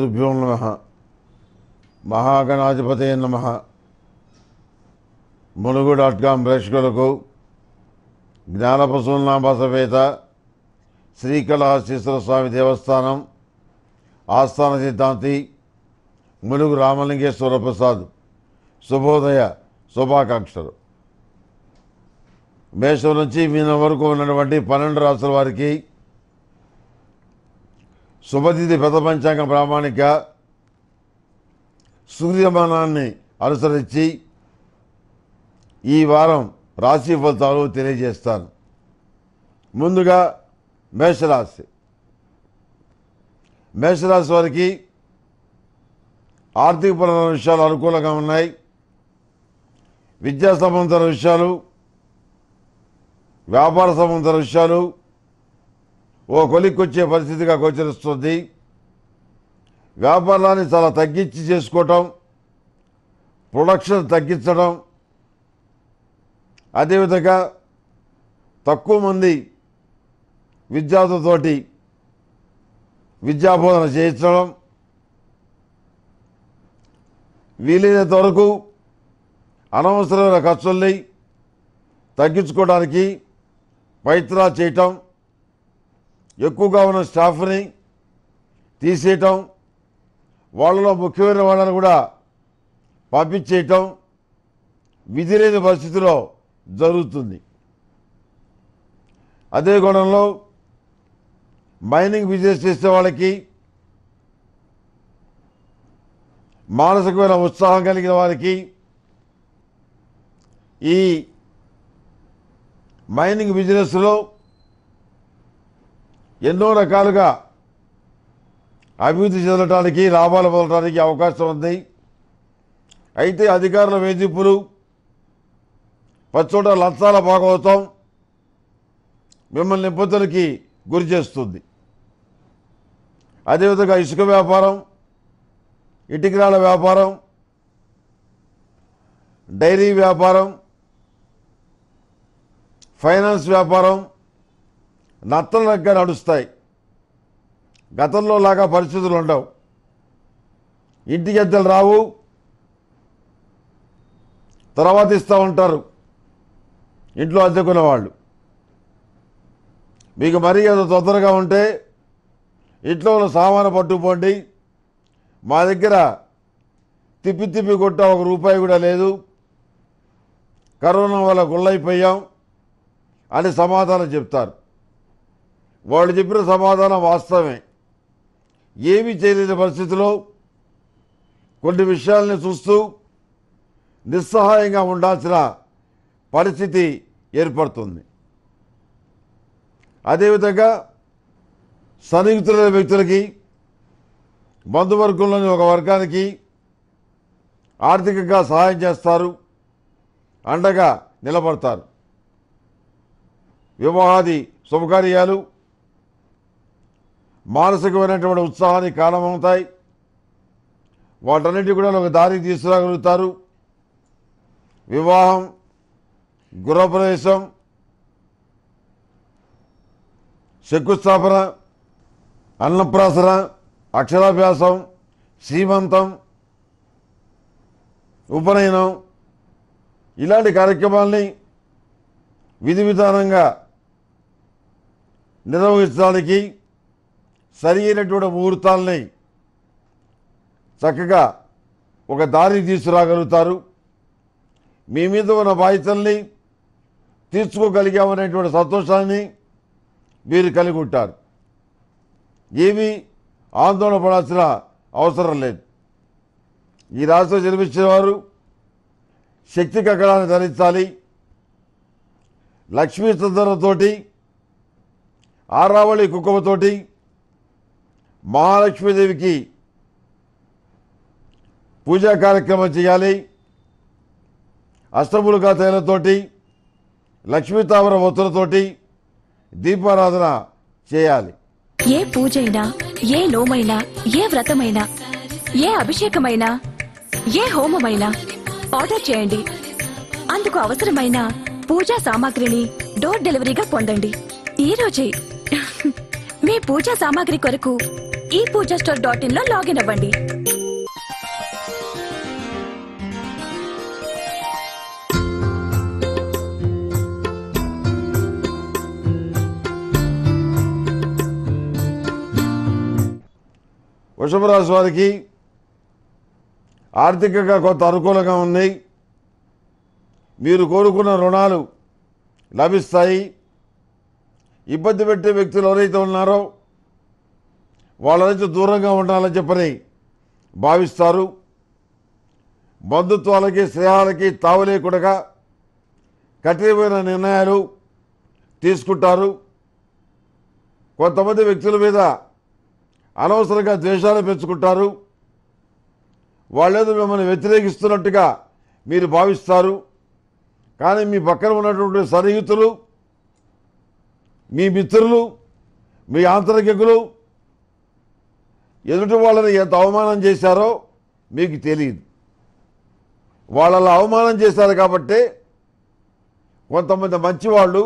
గురుభ్యో నమ మహాగణాధిపతే నమ ములుగు డాట్ కామ్ ప్రేక్షకులకు జ్ఞానపశూనాభాసవేత శ్రీకళహస్తీశ్వర స్వామి దేవస్థానం ఆస్థాన సిద్ధాంతి ములుగు రామలింగేశ్వర ప్రసాద్ శుభోదయ శుభాకాంక్షలు మేషం నుంచి మీన వరకు ఉన్నటువంటి పన్నెండు రాసుల వారికి శుభతిథి పెద్ద ప్రామాణిక సూర్యమానాన్ని అనుసరించి ఈ వారం రాశి ఫలితాలు తెలియజేస్తాను ముందుగా మేషరాశి మేషరాశి వారికి ఆర్థిక పరమైన విషయాలు అనుకూలంగా ఉన్నాయి విద్యా సంబంధమైన విషయాలు వ్యాపార సంబంధమైన విషయాలు ఓ కొలిక్కొచ్చే పరిస్థితిగా గోచరిస్తుంది వ్యాపారాన్ని చాలా తగ్గించి చేసుకోవటం ప్రొడక్షన్ తగ్గించడం అదేవిధంగా తక్కువ మంది విద్యార్థులతోటి విద్యాబోధన చేయించడం వీలైనంత వరకు అనవసరమైన ఖర్చుల్ని తగ్గించుకోవడానికి ప్రయత్నాలు చేయటం ఎక్కువగా ఉన్న స్టాఫ్ని తీసేయటం వాళ్ళలో ముఖ్యమైన వాళ్ళని కూడా పంపించేయటం విధిలేని పరిస్థితిలో జరుగుతుంది అదే కోణంలో మైనింగ్ బిజినెస్ చేసే వాళ్ళకి మానసికమైన ఉత్సాహం కలిగిన వారికి ఈ మైనింగ్ బిజినెస్లో ఎన్నో రకాలుగా అభివృద్ధి చెందడానికి లాభాలు పొందడానికి అవకాశం ఉంది అయితే అధికారుల వేధింపులు పచ్చోట లంచాల భాగవతం మిమ్మల్ని ఇబ్బందులకి గురి చేస్తుంది అదేవిధంగా ఇసుక వ్యాపారం ఇటుకరాల వ్యాపారం డైరీ వ్యాపారం ఫైనాన్స్ వ్యాపారం నత్తలనగ్గా నడుస్తాయి గతంలో లాగా పరిస్థితులు ఉండవు ఇంటి గద్దెలు రావు తర్వాత ఇస్తూ ఉంటారు ఇంట్లో అద్దెకున్న వాళ్ళు మీకు మరీ ఏదో తొందరగా ఉంటే ఇంట్లో ఉన్న సామాను పట్టుకుపోండి మా దగ్గర తిప్పి తిప్పి కొట్ట ఒక రూపాయి కూడా లేదు కరోనా వల్ల గుళ్ళైపోయాం అని సమాధానం చెప్తారు వాళ్ళు చెప్పిన సమాధానం వాస్తవమే ఏమీ చేయలేని పరిస్థితిలో కొన్ని విషయాల్ని చూస్తూ నిస్సహాయంగా ఉండాల్సిన పరిస్థితి ఏర్పడుతుంది అదేవిధంగా సన్నిహితులైన వ్యక్తులకి బంధువర్గంలోని ఒక వర్గానికి ఆర్థికంగా సహాయం చేస్తారు అండగా నిలబడతారు వివాహాది శుభకార్యాలు మానసికమైనటువంటి ఉత్సాహానికి కారణమవుతాయి వాటన్నిటి కూడా ఒక దారి తీసుకురాగలుగుతారు వివాహం గృహప్రవేశం శంకుస్థాపన అన్నప్రాసన అక్షరాభ్యాసం శ్రీమంతం ఉపనయనం ఇలాంటి కార్యక్రమాల్ని విధి విధానంగా నిర్వహించడానికి సరి అయినటువంటి ముహూర్తాలని చక్కగా ఒక దారి తీసుకురాగలుగుతారు మీ మీద ఉన్న బాధ్యతల్ని తీర్చుకోగలిగామనేటువంటి సంతోషాన్ని మీరు కలిగి ఉంటారు ఏమీ ఆందోళన పడాల్సిన అవసరం లేదు ఈ రాష్ట్రం జన్మించిన వారు శక్తి కక్కడాన్ని ధరించాలి లక్ష్మీ చందనంతోటి ఆరావళి కుక్కమతోటి మహాలక్ష్మీదేవికి పూజా కార్యక్రమం చేయాలి అష్టములుగా తైలతోటి లక్ష్మీతామర ఒత్తులతోటి దీపారాధన చేయాలి ఏ పూజైనా ఏ లోమైనా ఏ వ్రతమైనా ఏ అభిషేకమైనా ఏ హోమమైనా ఆర్డర్ చేయండి అందుకు అవసరమైన పూజా సామాగ్రిని డోర్ డెలివరీగా పొందండి ఈ రోజే మీ పూజా సామాగ్రి కొరకు ఈ పూజా స్టోర్ డాట్ ఇన్ లో లాగిన్ అవ్వండి వృషభ వారికి ఆర్థికంగా కొంత అనుకూలంగా ఉన్నాయి మీరు కోరుకున్న రుణాలు లభిస్తాయి ఇబ్బంది పెట్టే వ్యక్తులు ఎవరైతే ఉన్నారో వాళ్ళ నుంచి దూరంగా ఉండాలని చెప్పని భావిస్తారు బంధుత్వాలకి స్నేహాలకి తావు లేకుండా కఠినమైన నిర్ణయాలు తీసుకుంటారు కొంతమంది వ్యక్తుల మీద అనవసరంగా ద్వేషాలు పెంచుకుంటారు వాళ్ళేదో మిమ్మల్ని వ్యతిరేకిస్తున్నట్టుగా మీరు భావిస్తారు కానీ మీ పక్కన ఉన్నటువంటి సన్నిహితులు మీ మిత్రులు మీ ఆంతరికులు ఎదుటి వాళ్ళని ఎంత అవమానం చేశారో మీకు తెలియదు వాళ్ళలా అవమానం చేశారు కాబట్టి కొంతమంది మంచివాళ్ళు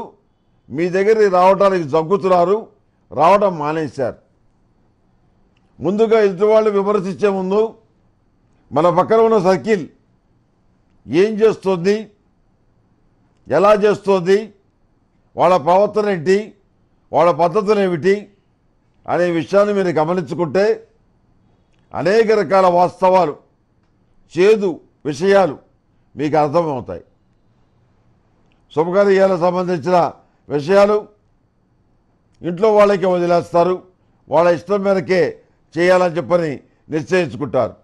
మీ దగ్గరికి రావడానికి జగ్గుతున్నారు రావడం మానేశారు ముందుగా ఎదుటి వాళ్ళు విమర్శించే ముందు మన పక్కన ఉన్న సర్కిల్ ఏం చేస్తుంది ఎలా చేస్తుంది వాళ్ళ ప్రవర్తన ఏంటి వాళ్ళ పద్ధతులు ఏమిటి అనే విషయాన్ని మీరు గమనించుకుంటే అనేక రకాల వాస్తవాలు చేదు విషయాలు మీకు అర్థమవుతాయి శుభకార్యాలకు సంబంధించిన విషయాలు ఇంట్లో వాళ్ళకి వదిలేస్తారు వాళ్ళ ఇష్టం మేరకే చేయాలని చెప్పని నిశ్చయించుకుంటారు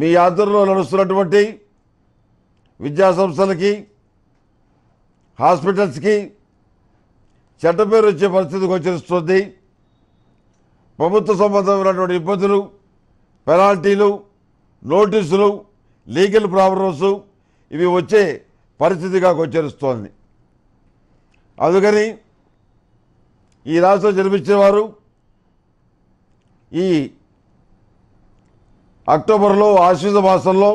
మీ ఆధ్వర్యంలో నడుస్తున్నటువంటి విద్యాసంస్థలకి హాస్పిటల్స్కి చెడ్డ పేరు వచ్చే పరిస్థితి గోచరిస్తుంది ప్రభుత్వ సంబంధమైనటువంటి ఇబ్బందులు పెనాల్టీలు నోటీసులు లీగల్ ప్రాబ్లమ్స్ ఇవి వచ్చే పరిస్థితిగా గోచరిస్తోంది అందుకని ఈ రాష్ట్రం జన్మించేవారు ఈ అక్టోబర్లో ఆశ్విత మాసంలో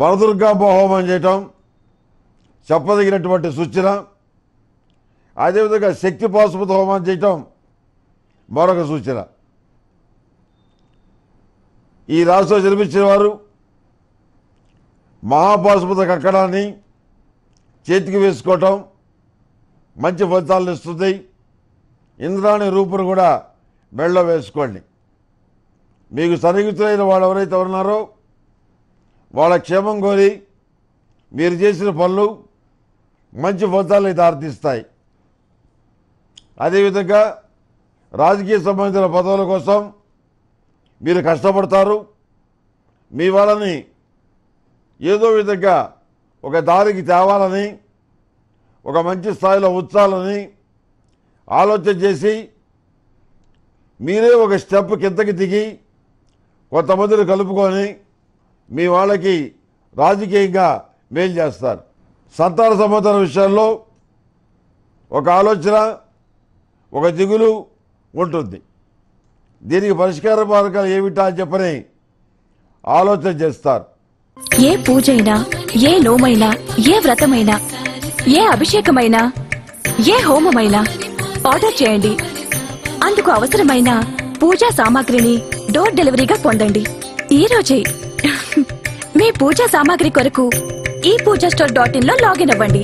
వరదుర్గా మహోమం చేయటం చెప్పదగినటువంటి సూచన అదేవిధంగా శక్తి పాశుపత హోమం చేయటం మరొక సూచన ఈ రాశిలో జన్మించిన వారు మహాపాశుపత కక్కడాన్ని చేతికి వేసుకోవటం మంచి ఫలితాలను ఇస్తుంది ఇంద్రాణి రూపును కూడా మెళ్ళ వేసుకోండి మీకు సన్నిహితులైన వాళ్ళు ఎవరైతే ఉన్నారో వాళ్ళ క్షేమం కోరి మీరు చేసిన పనులు మంచి ఫలితాలు దారితీస్తాయి అదేవిధంగా రాజకీయ సంబంధించిన పదవుల కోసం మీరు కష్టపడతారు మీ వాళ్ళని ఏదో విధంగా ఒక దారికి తేవాలని ఒక మంచి స్థాయిలో ఉంచాలని ఆలోచన చేసి మీరే ఒక స్టెప్ కిందకి దిగి కొంతమందిని కలుపుకొని మీ వాళ్ళకి రాజకీయంగా మేలు చేస్తారు సంతాన సంబంధాల విషయాల్లో ఒక ఆలోచన ఒక దిగులు ఉంటుంది దీనికి పరిష్కార మార్గాలు ఏమిటా అని చెప్పని ఆలోచన చేస్తారు ఏ పూజైనా ఏ నోమైనా ఏ వ్రతమైనా ఏ అభిషేకమైనా ఏ హోమమైనా ఆర్డర్ చేయండి అందుకు అవసరమైన పూజా సామాగ్రిని డోర్ డెలివరీగా పొందండి ఈ రోజే మీ పూజా సామాగ్రి కొరకు ఈ పూజా స్టోర్ డాట్ ఇన్ లో లాగిన్ అవ్వండి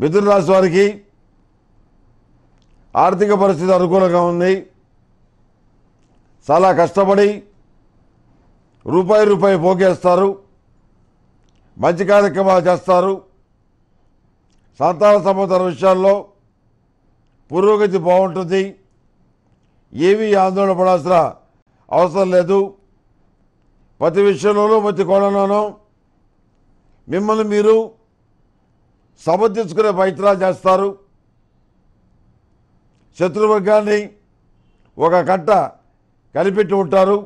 మిథున రాశి వారికి ఆర్థిక పరిస్థితి అనుకూలంగా ఉంది చాలా కష్టపడి రూపాయి రూపాయి పోకేస్తారు మంచి కార్యక్రమాలు చేస్తారు సంతాన సంబంధాల విషయాల్లో పురోగతి బాగుంటుంది ఏమీ ఆందోళన పడాల్సిన అవసరం లేదు ప్రతి విషయంలోనూ ప్రతి కోణంలోనూ మిమ్మల్ని మీరు సమర్థించుకునే ప్రయత్నాలు చేస్తారు శత్రువర్గాన్ని ఒక కట్ట కనిపెట్టి ఉంటారు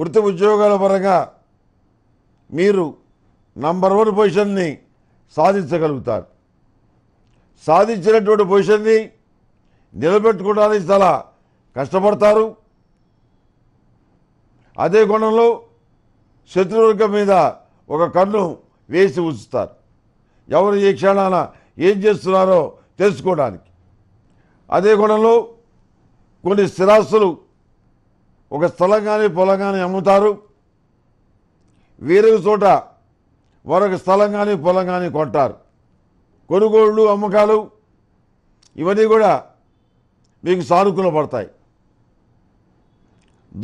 వృత్తి ఉద్యోగాల పరంగా మీరు నంబర్ వన్ పొజిషన్ని సాధించగలుగుతారు సాధించినటువంటి పొజిషన్ని నిలబెట్టుకోవడానికి చాలా కష్టపడతారు అదే కోణంలో శత్రువర్గం మీద ఒక కన్ను వేసి ఉంచుతారు ఎవరు ఏ క్షణాన ఏం చేస్తున్నారో తెలుసుకోవడానికి అదే గుణంలో కొన్ని స్థిరాస్తులు ఒక స్థలం కానీ పొలం కానీ అమ్ముతారు వేరే చోట మరొక స్థలం కానీ పొలం కానీ కొంటారు కొనుగోళ్ళు అమ్మకాలు ఇవన్నీ కూడా మీకు సానుకూల పడతాయి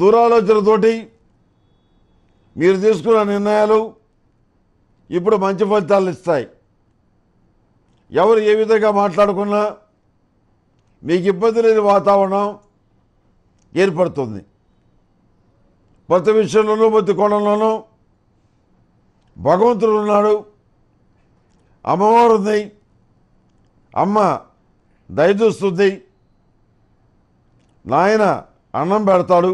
దూరాలోచనతోటి మీరు తీసుకున్న నిర్ణయాలు ఇప్పుడు మంచి ఫలితాలు ఇస్తాయి ఎవరు ఏ విధంగా మాట్లాడుకున్నా మీకు ఇబ్బంది లేని వాతావరణం ఏర్పడుతుంది ప్రతి విషయంలోనూ ప్రతి కోణంలోనూ భగవంతుడు ఉన్నాడు అమ్మవారు ఉంది అమ్మ దయచూస్తుంది నాయన అన్నం పెడతాడు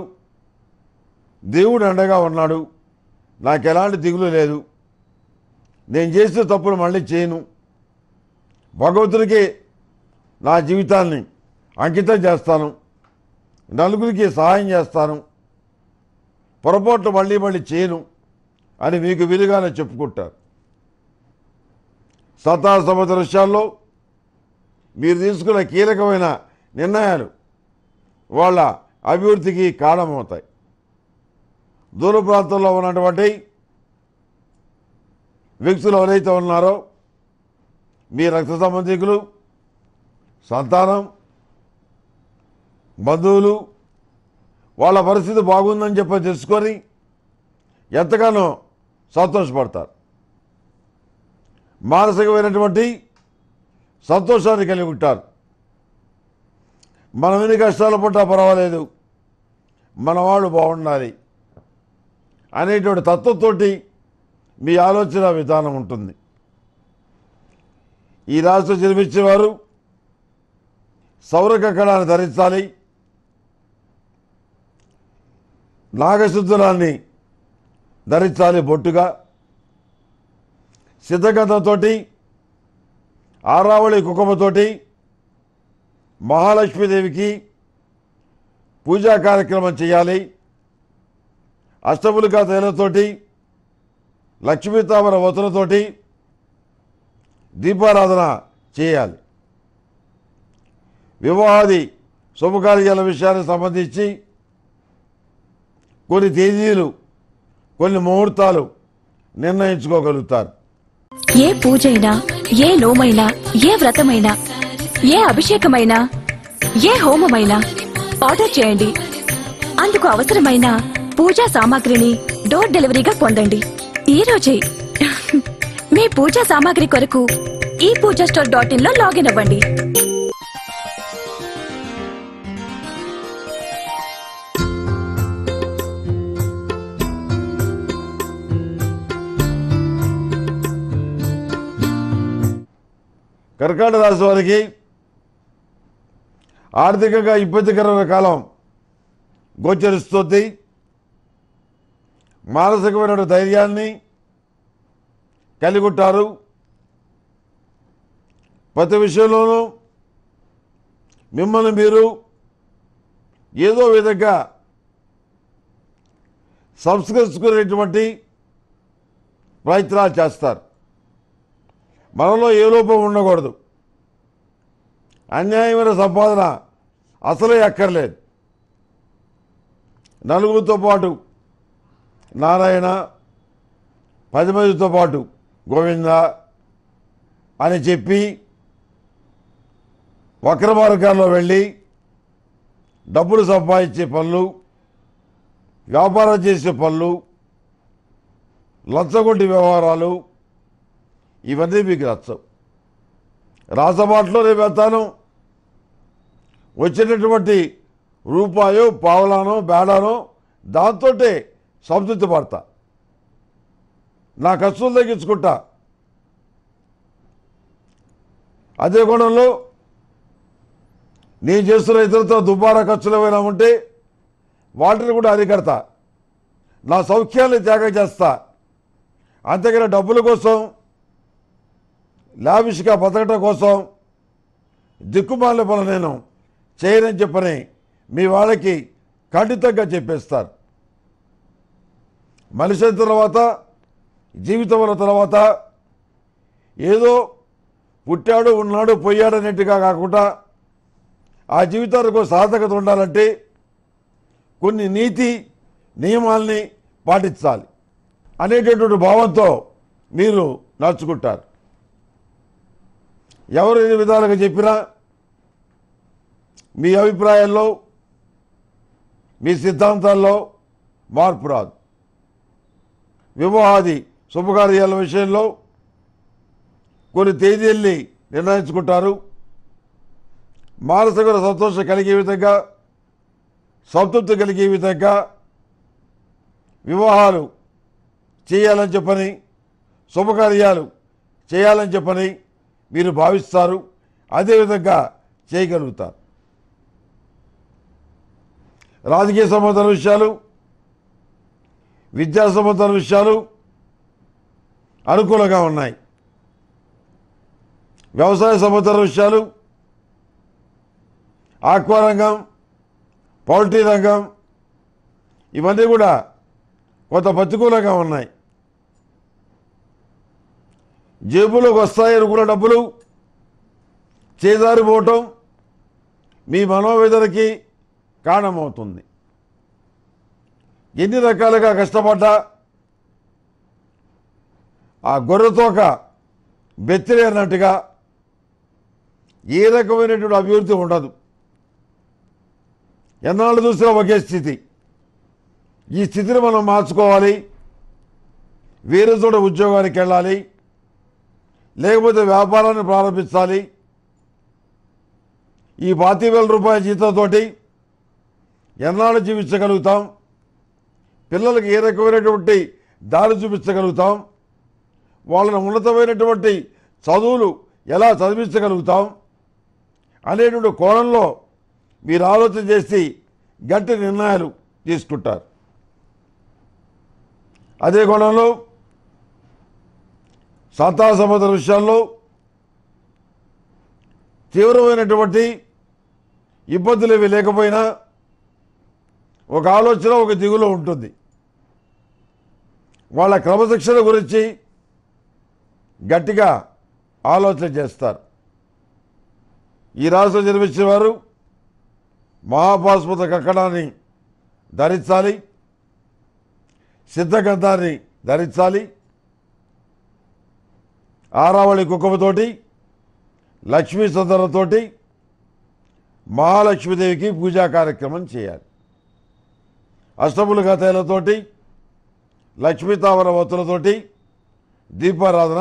దేవుడు అండగా ఉన్నాడు నాకు ఎలాంటి దిగులు లేదు నేను చేసిన తప్పులు మళ్ళీ చేయను భగవంతుడికి నా జీవితాన్ని అంకితం చేస్తాను నలుగురికి సహాయం చేస్తాను పొరపాట్లు మళ్ళీ మళ్ళీ చేయను అని మీకు విలుగానే చెప్పుకుంటారు సతా సంవత్సర విషయాల్లో మీరు తీసుకున్న కీలకమైన నిర్ణయాలు వాళ్ళ అభివృద్ధికి కారణమవుతాయి దూర ప్రాంతంలో ఉన్నటువంటి వ్యక్తులు ఎవరైతే ఉన్నారో మీ రక్త సంబంధికులు సంతానం బంధువులు వాళ్ళ పరిస్థితి బాగుందని చెప్పి తెలుసుకొని ఎంతగానో సంతోషపడతారు మానసికమైనటువంటి సంతోషాన్ని కలిగి ఉంటారు మనం ఎన్ని కష్టాలు పడ్డా పర్వాలేదు మనవాడు బాగుండాలి అనేటువంటి తత్వంతో మీ ఆలోచన విధానం ఉంటుంది ఈ రాష్ట్రం జన్మించేవారు సౌర కక్కడాన్ని ధరించాలి నాగశుద్ధనాన్ని ధరించాలి బొట్టుగా సిద్ధగంధంతో ఆరావళి కుకుమతోటి మహాలక్ష్మీదేవికి పూజా కార్యక్రమం చేయాలి అష్టములుగా తేలతోటి లక్ష్మీతామర వతులతోటి దీపారాధన చేయాలి వివాహాది శుభకార్యాల విషయానికి సంబంధించి కొన్ని తేదీలు కొన్ని ముహూర్తాలు నిర్ణయించుకోగలుగుతారు ఏ పూజైనా ఏ లోమైనా ఏ వ్రతమైనా ఏ అభిషేకమైనా ఏ హోమమైనా ఆర్డర్ చేయండి అందుకు అవసరమైన పూజా సామాగ్రిని డోర్ డెలివరీగా పొందండి ఈ రోజే మీ పూజా సామాగ్రి కొరకు ఈ పూజా స్టోర్ డాట్ ఇన్ లో లాగిన్ అవ్వండి కర్కాట రాశి వారికి ఆర్థికంగా ఇబ్బందికరమైన కాలం గోచరిస్తుంది మానసికమైన ధైర్యాన్ని కలిగి ఉంటారు ప్రతి విషయంలోనూ మిమ్మల్ని మీరు ఏదో విధంగా సంస్కరించుకునేటువంటి ప్రయత్నాలు చేస్తారు మనలో ఏ లోపం ఉండకూడదు అన్యాయమైన సంపాదన అసలే ఎక్కర్లేదు నలుగురితో పాటు నారాయణ పది మందితో పాటు గోవింద అని చెప్పి వక్ర మార్గాల్లో వెళ్ళి డబ్బులు సంపాదించే పనులు వ్యాపారం చేసే పనులు లంచగొండి వ్యవహారాలు ఇవన్నీ మీకు నచ్చవు రాసబాట్లో నేను వెళ్తాను వచ్చినటువంటి రూపాయో పావలానో బేడానో దాంతో సంతృప్తి పడతా నా ఖర్చులు తగ్గించుకుంటా అదే కోణంలో నేను చేస్తున్న ఇతరులతో దుబ్బారా ఖర్చులు ఏమైనా ఉంటే వాటిని కూడా అరికడతా నా సౌఖ్యాన్ని త్యాగం చేస్తా అంతేకాని డబ్బుల కోసం లాభిష్గా బతకటం కోసం దిక్కుమాల పనులు నేను చేయనని చెప్పని మీ వాళ్ళకి ఖండితంగా చెప్పేస్తారు మనిషి తర్వాత జీవితంలో తర్వాత ఏదో పుట్టాడు ఉన్నాడు పోయాడు అనేట్టుగా కాకుండా ఆ జీవితాలకు సార్థకత ఉండాలంటే కొన్ని నీతి నియమాల్ని పాటించాలి అనేటటువంటి భావంతో మీరు నడుచుకుంటారు ఎవరు ఎన్ని విధాలుగా చెప్పినా మీ అభిప్రాయాల్లో మీ సిద్ధాంతాల్లో మార్పు రాదు వివాహాది శుభకార్యాల విషయంలో కొన్ని తేదీల్ని నిర్ణయించుకుంటారు మానసిక సంతోషం కలిగే విధంగా సంతృప్తి కలిగే విధంగా వివాహాలు చేయాలని చెప్పని శుభకార్యాలు చేయాలని చెప్పని మీరు భావిస్తారు అదేవిధంగా చేయగలుగుతారు రాజకీయ సంబంధాల విషయాలు విద్యా సంబంధాల విషయాలు అనుకూలంగా ఉన్నాయి వ్యవసాయ సముద్ర విషయాలు ఆక్వా రంగం పౌల్ట్రీ రంగం ఇవన్నీ కూడా కొంత ప్రతికూలంగా ఉన్నాయి జేబులోకి వస్తాయి అనుకున్న డబ్బులు చేదారిపోవటం మీ మనోవేదనకి కారణమవుతుంది ఎన్ని రకాలుగా కష్టపడ్డా ఆ గొర్రెతోక బెత్తిరేనట్టుగా ఏ రకమైనటువంటి అభివృద్ధి ఉండదు ఎన్నాళ్ళు చూసినా ఒకే స్థితి ఈ స్థితిని మనం మార్చుకోవాలి వేరే చోట ఉద్యోగానికి వెళ్ళాలి లేకపోతే వ్యాపారాన్ని ప్రారంభించాలి ఈ పాతి వేల రూపాయల జీతంతో ఎన్నాళ్ళు జీవించగలుగుతాం పిల్లలకు ఏ రకమైనటువంటి దారి చూపించగలుగుతాం వాళ్ళను ఉన్నతమైనటువంటి చదువులు ఎలా చదివించగలుగుతాం అనేటువంటి కోణంలో మీరు ఆలోచన చేసి గట్టి నిర్ణయాలు తీసుకుంటారు అదే కోణంలో సంతాన సంబంధ విషయాల్లో తీవ్రమైనటువంటి ఇబ్బందులు ఏవి లేకపోయినా ఒక ఆలోచన ఒక దిగులో ఉంటుంది వాళ్ళ క్రమశిక్షణ గురించి గట్టిగా ఆలోచన చేస్తారు ఈ రాష్ట్రం జన్మించిన వారు మహాభాస్మత కక్కడాన్ని ధరించాలి సిద్ధగంధాన్ని ధరించాలి ఆరావళి కుక్కమతోటి లక్ష్మీ సుందరంతోటి మహాలక్ష్మీదేవికి పూజా కార్యక్రమం చేయాలి అష్టముల కథలతోటి లక్ష్మీతావర వత్తులతోటి దీపారాధన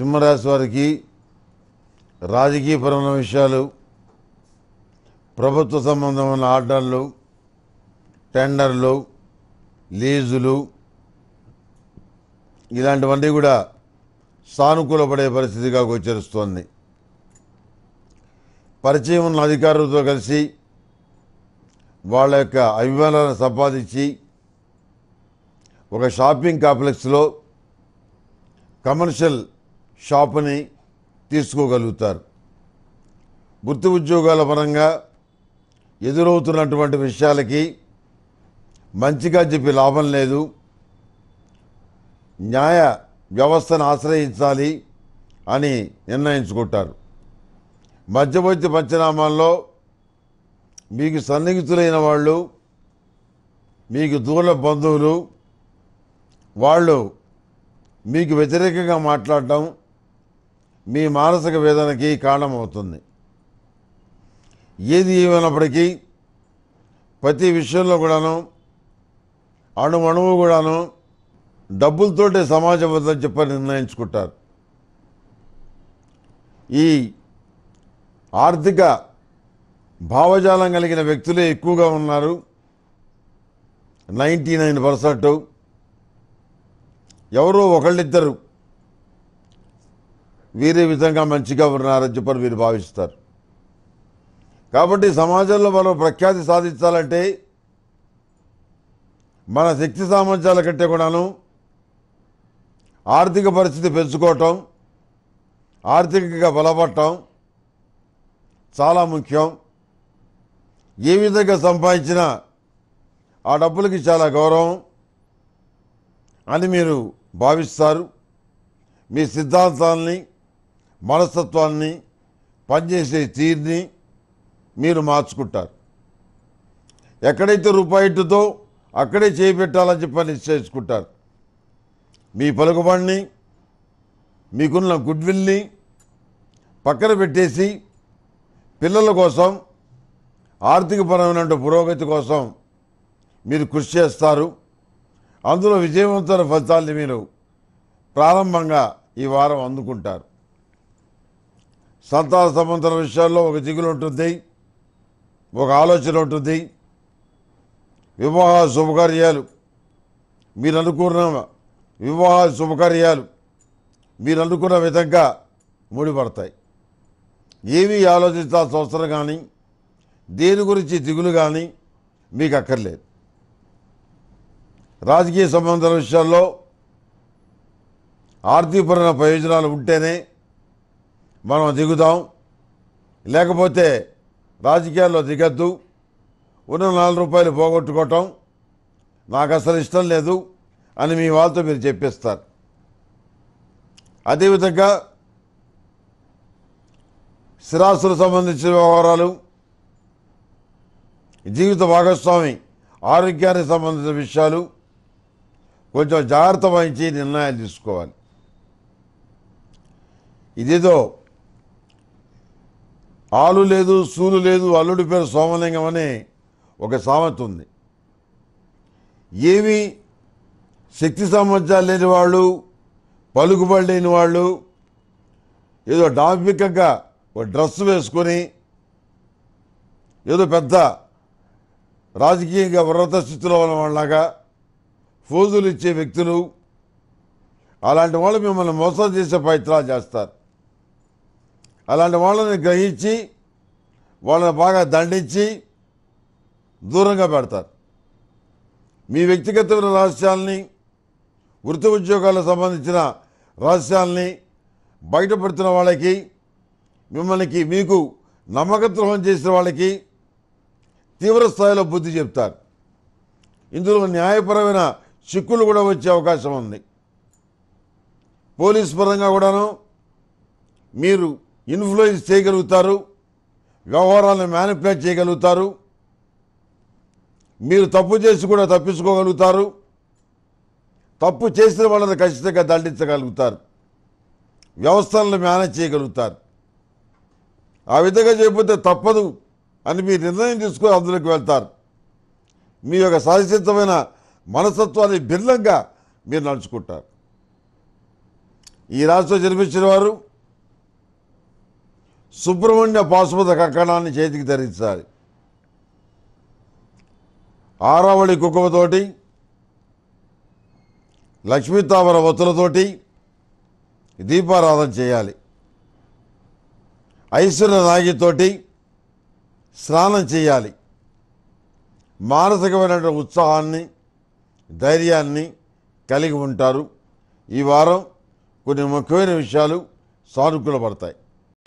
సింహరాశి వారికి రాజకీయపరమైన విషయాలు ప్రభుత్వ సంబంధమైన ఆర్డర్లు టెండర్లు లీజులు ఇలాంటివన్నీ కూడా సానుకూలపడే పరిస్థితిగా గోచరిస్తోంది పరిచయం ఉన్న అధికారులతో కలిసి వాళ్ళ యొక్క అభిమానాలను సంపాదించి ఒక షాపింగ్ కాంప్లెక్స్లో కమర్షియల్ షాపుని తీసుకోగలుగుతారు గుర్తు ఉద్యోగాల పరంగా ఎదురవుతున్నటువంటి విషయాలకి మంచిగా చెప్పి లాభం లేదు న్యాయ వ్యవస్థను ఆశ్రయించాలి అని నిర్ణయించుకుంటారు మధ్యవర్తి పంచనామాల్లో మీకు సన్నిహితులైన వాళ్ళు మీకు దూర బంధువులు వాళ్ళు మీకు వ్యతిరేకంగా మాట్లాడటం మీ మానసిక వేదనకి కారణమవుతుంది ఏది ఏమైనప్పటికీ ప్రతి విషయంలో కూడాను అణువణువు కూడాను డబ్బులతోటే సమాజం వద్దని చెప్పని నిర్ణయించుకుంటారు ఈ ఆర్థిక భావజాలం కలిగిన వ్యక్తులే ఎక్కువగా ఉన్నారు నైంటీ నైన్ పర్సెంట్ ఎవరో ఒకళ్ళిద్దరు వీరే విధంగా మంచిగా ఉన్నారని చెప్పని వీరు భావిస్తారు కాబట్టి సమాజంలో మనం ప్రఖ్యాతి సాధించాలంటే మన శక్తి సామర్థ్యాల కంటే కూడాను ఆర్థిక పరిస్థితి పెంచుకోవటం ఆర్థికంగా బలపడటం చాలా ముఖ్యం ఏ విధంగా సంపాదించినా ఆ డబ్బులకి చాలా గౌరవం అని మీరు భావిస్తారు మీ సిద్ధాంతాలని మనస్తత్వాన్ని పనిచేసే తీరుని మీరు మార్చుకుంటారు ఎక్కడైతే రూపాయిటుతో అక్కడే చేపెట్టాలని చెప్పి నిశ్చయించుకుంటారు మీ పలుకుబడిని మీకున్న గుడ్విల్ని పక్కన పెట్టేసి పిల్లల కోసం ఆర్థికపరమైనటువంటి పురోగతి కోసం మీరు కృషి చేస్తారు అందులో విజయవంతమైన ఫలితాల్ని మీరు ప్రారంభంగా ఈ వారం అందుకుంటారు సంతాన సంబంధాల విషయాల్లో ఒక దిగులు ఉంటుంది ఒక ఆలోచన ఉంటుంది వివాహ శుభకార్యాలు మీరు అనుకున్న వివాహ శుభకార్యాలు మీరు అనుకున్న విధంగా ముడిపడతాయి ఏమీ ఆలోచించాల్సిన అవసరం కానీ దేని గురించి దిగులు కానీ మీకు అక్కర్లేదు రాజకీయ సంబంధాల విషయాల్లో ఆర్థికపరమైన ప్రయోజనాలు ఉంటేనే మనం దిగుదాం లేకపోతే రాజకీయాల్లో దిగద్దు ఉన్న నాలుగు రూపాయలు పోగొట్టుకోవటం నాకు అసలు ఇష్టం లేదు అని మీ వాళ్ళతో మీరు చెప్పిస్తారు అదేవిధంగా స్థిరాస్తులకు సంబంధించిన వ్యవహారాలు జీవిత భాగస్వామి ఆరోగ్యానికి సంబంధించిన విషయాలు కొంచెం జాగ్రత్త వహించి నిర్ణయాలు తీసుకోవాలి ఇదేదో ఆలు లేదు సూలు లేదు అల్లుడి పేరు సోమలింగం అనే ఒక సామెత ఉంది ఏమీ శక్తి సామర్థ్యాలు లేని వాళ్ళు పలుకుబడి లేని వాళ్ళు ఏదో డాంపికగా ఒక డ్రెస్ వేసుకొని ఏదో పెద్ద రాజకీయంగా వ్రత స్థితిలో ఉన్న ఫోజులు ఇచ్చే వ్యక్తులు అలాంటి వాళ్ళు మిమ్మల్ని మోసం చేసే ప్రయత్నాలు చేస్తారు అలాంటి వాళ్ళని గ్రహించి వాళ్ళని బాగా దండించి దూరంగా పెడతారు మీ వ్యక్తిగతమైన రహస్యాలని వృత్తి ఉద్యోగాలకు సంబంధించిన రహస్యాలని బయటపడుతున్న వాళ్ళకి మిమ్మల్ని మీకు నమ్మకద్రోహం చేసిన వాళ్ళకి తీవ్ర స్థాయిలో బుద్ధి చెప్తారు ఇందులో న్యాయపరమైన చిక్కులు కూడా వచ్చే అవకాశం ఉంది పోలీస్ పరంగా కూడాను మీరు ఇన్ఫ్లుయెన్స్ చేయగలుగుతారు వ్యవహారాలను మ్యానిపులేట్ చేయగలుగుతారు మీరు తప్పు చేసి కూడా తప్పించుకోగలుగుతారు తప్పు చేసిన వాళ్ళని ఖచ్చితంగా దండించగలుగుతారు వ్యవస్థలను మేనేజ్ చేయగలుగుతారు ఆ విధంగా చేయకపోతే తప్పదు అని మీరు నిర్ణయం తీసుకుని అందులోకి వెళ్తారు మీ యొక్క సహసిద్ధమైన మనస్తత్వాన్ని భిన్నంగా మీరు నడుచుకుంటారు ఈ రాష్ట్రంలో జన్మించిన వారు సుబ్రహ్మణ్య పాశుపత కక్కడాన్ని చేతికి ధరించాలి ఆరావళి కుక్కమతోటి లక్ష్మీతామర వత్తులతోటి దీపారాధన చేయాలి ఐశ్వర్య నాగితోటి స్నానం చేయాలి మానసికమైనటువంటి ఉత్సాహాన్ని ధైర్యాన్ని కలిగి ఉంటారు ఈ వారం కొన్ని ముఖ్యమైన విషయాలు సానుకూలపడతాయి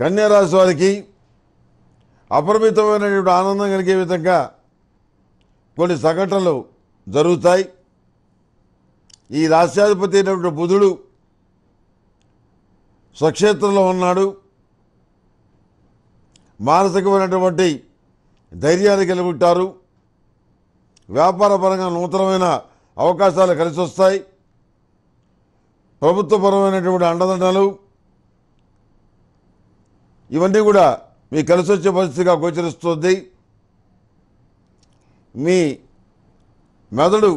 కన్యారాశి వారికి అపరిమితమైనటువంటి ఆనందం కలిగే విధంగా కొన్ని సంఘటనలు జరుగుతాయి ఈ రాష్ట్రాధిపతి అయినటువంటి బుధుడు స్వక్షేత్రంలో ఉన్నాడు మానసికమైనటువంటి ధైర్యాన్ని కలిగి ఉంటారు వ్యాపారపరంగా నూతనమైన అవకాశాలు కలిసి వస్తాయి ప్రభుత్వపరమైనటువంటి అండదండలు ఇవన్నీ కూడా మీ కలిసొచ్చే పరిస్థితిగా గోచరిస్తుంది మీ మెదడు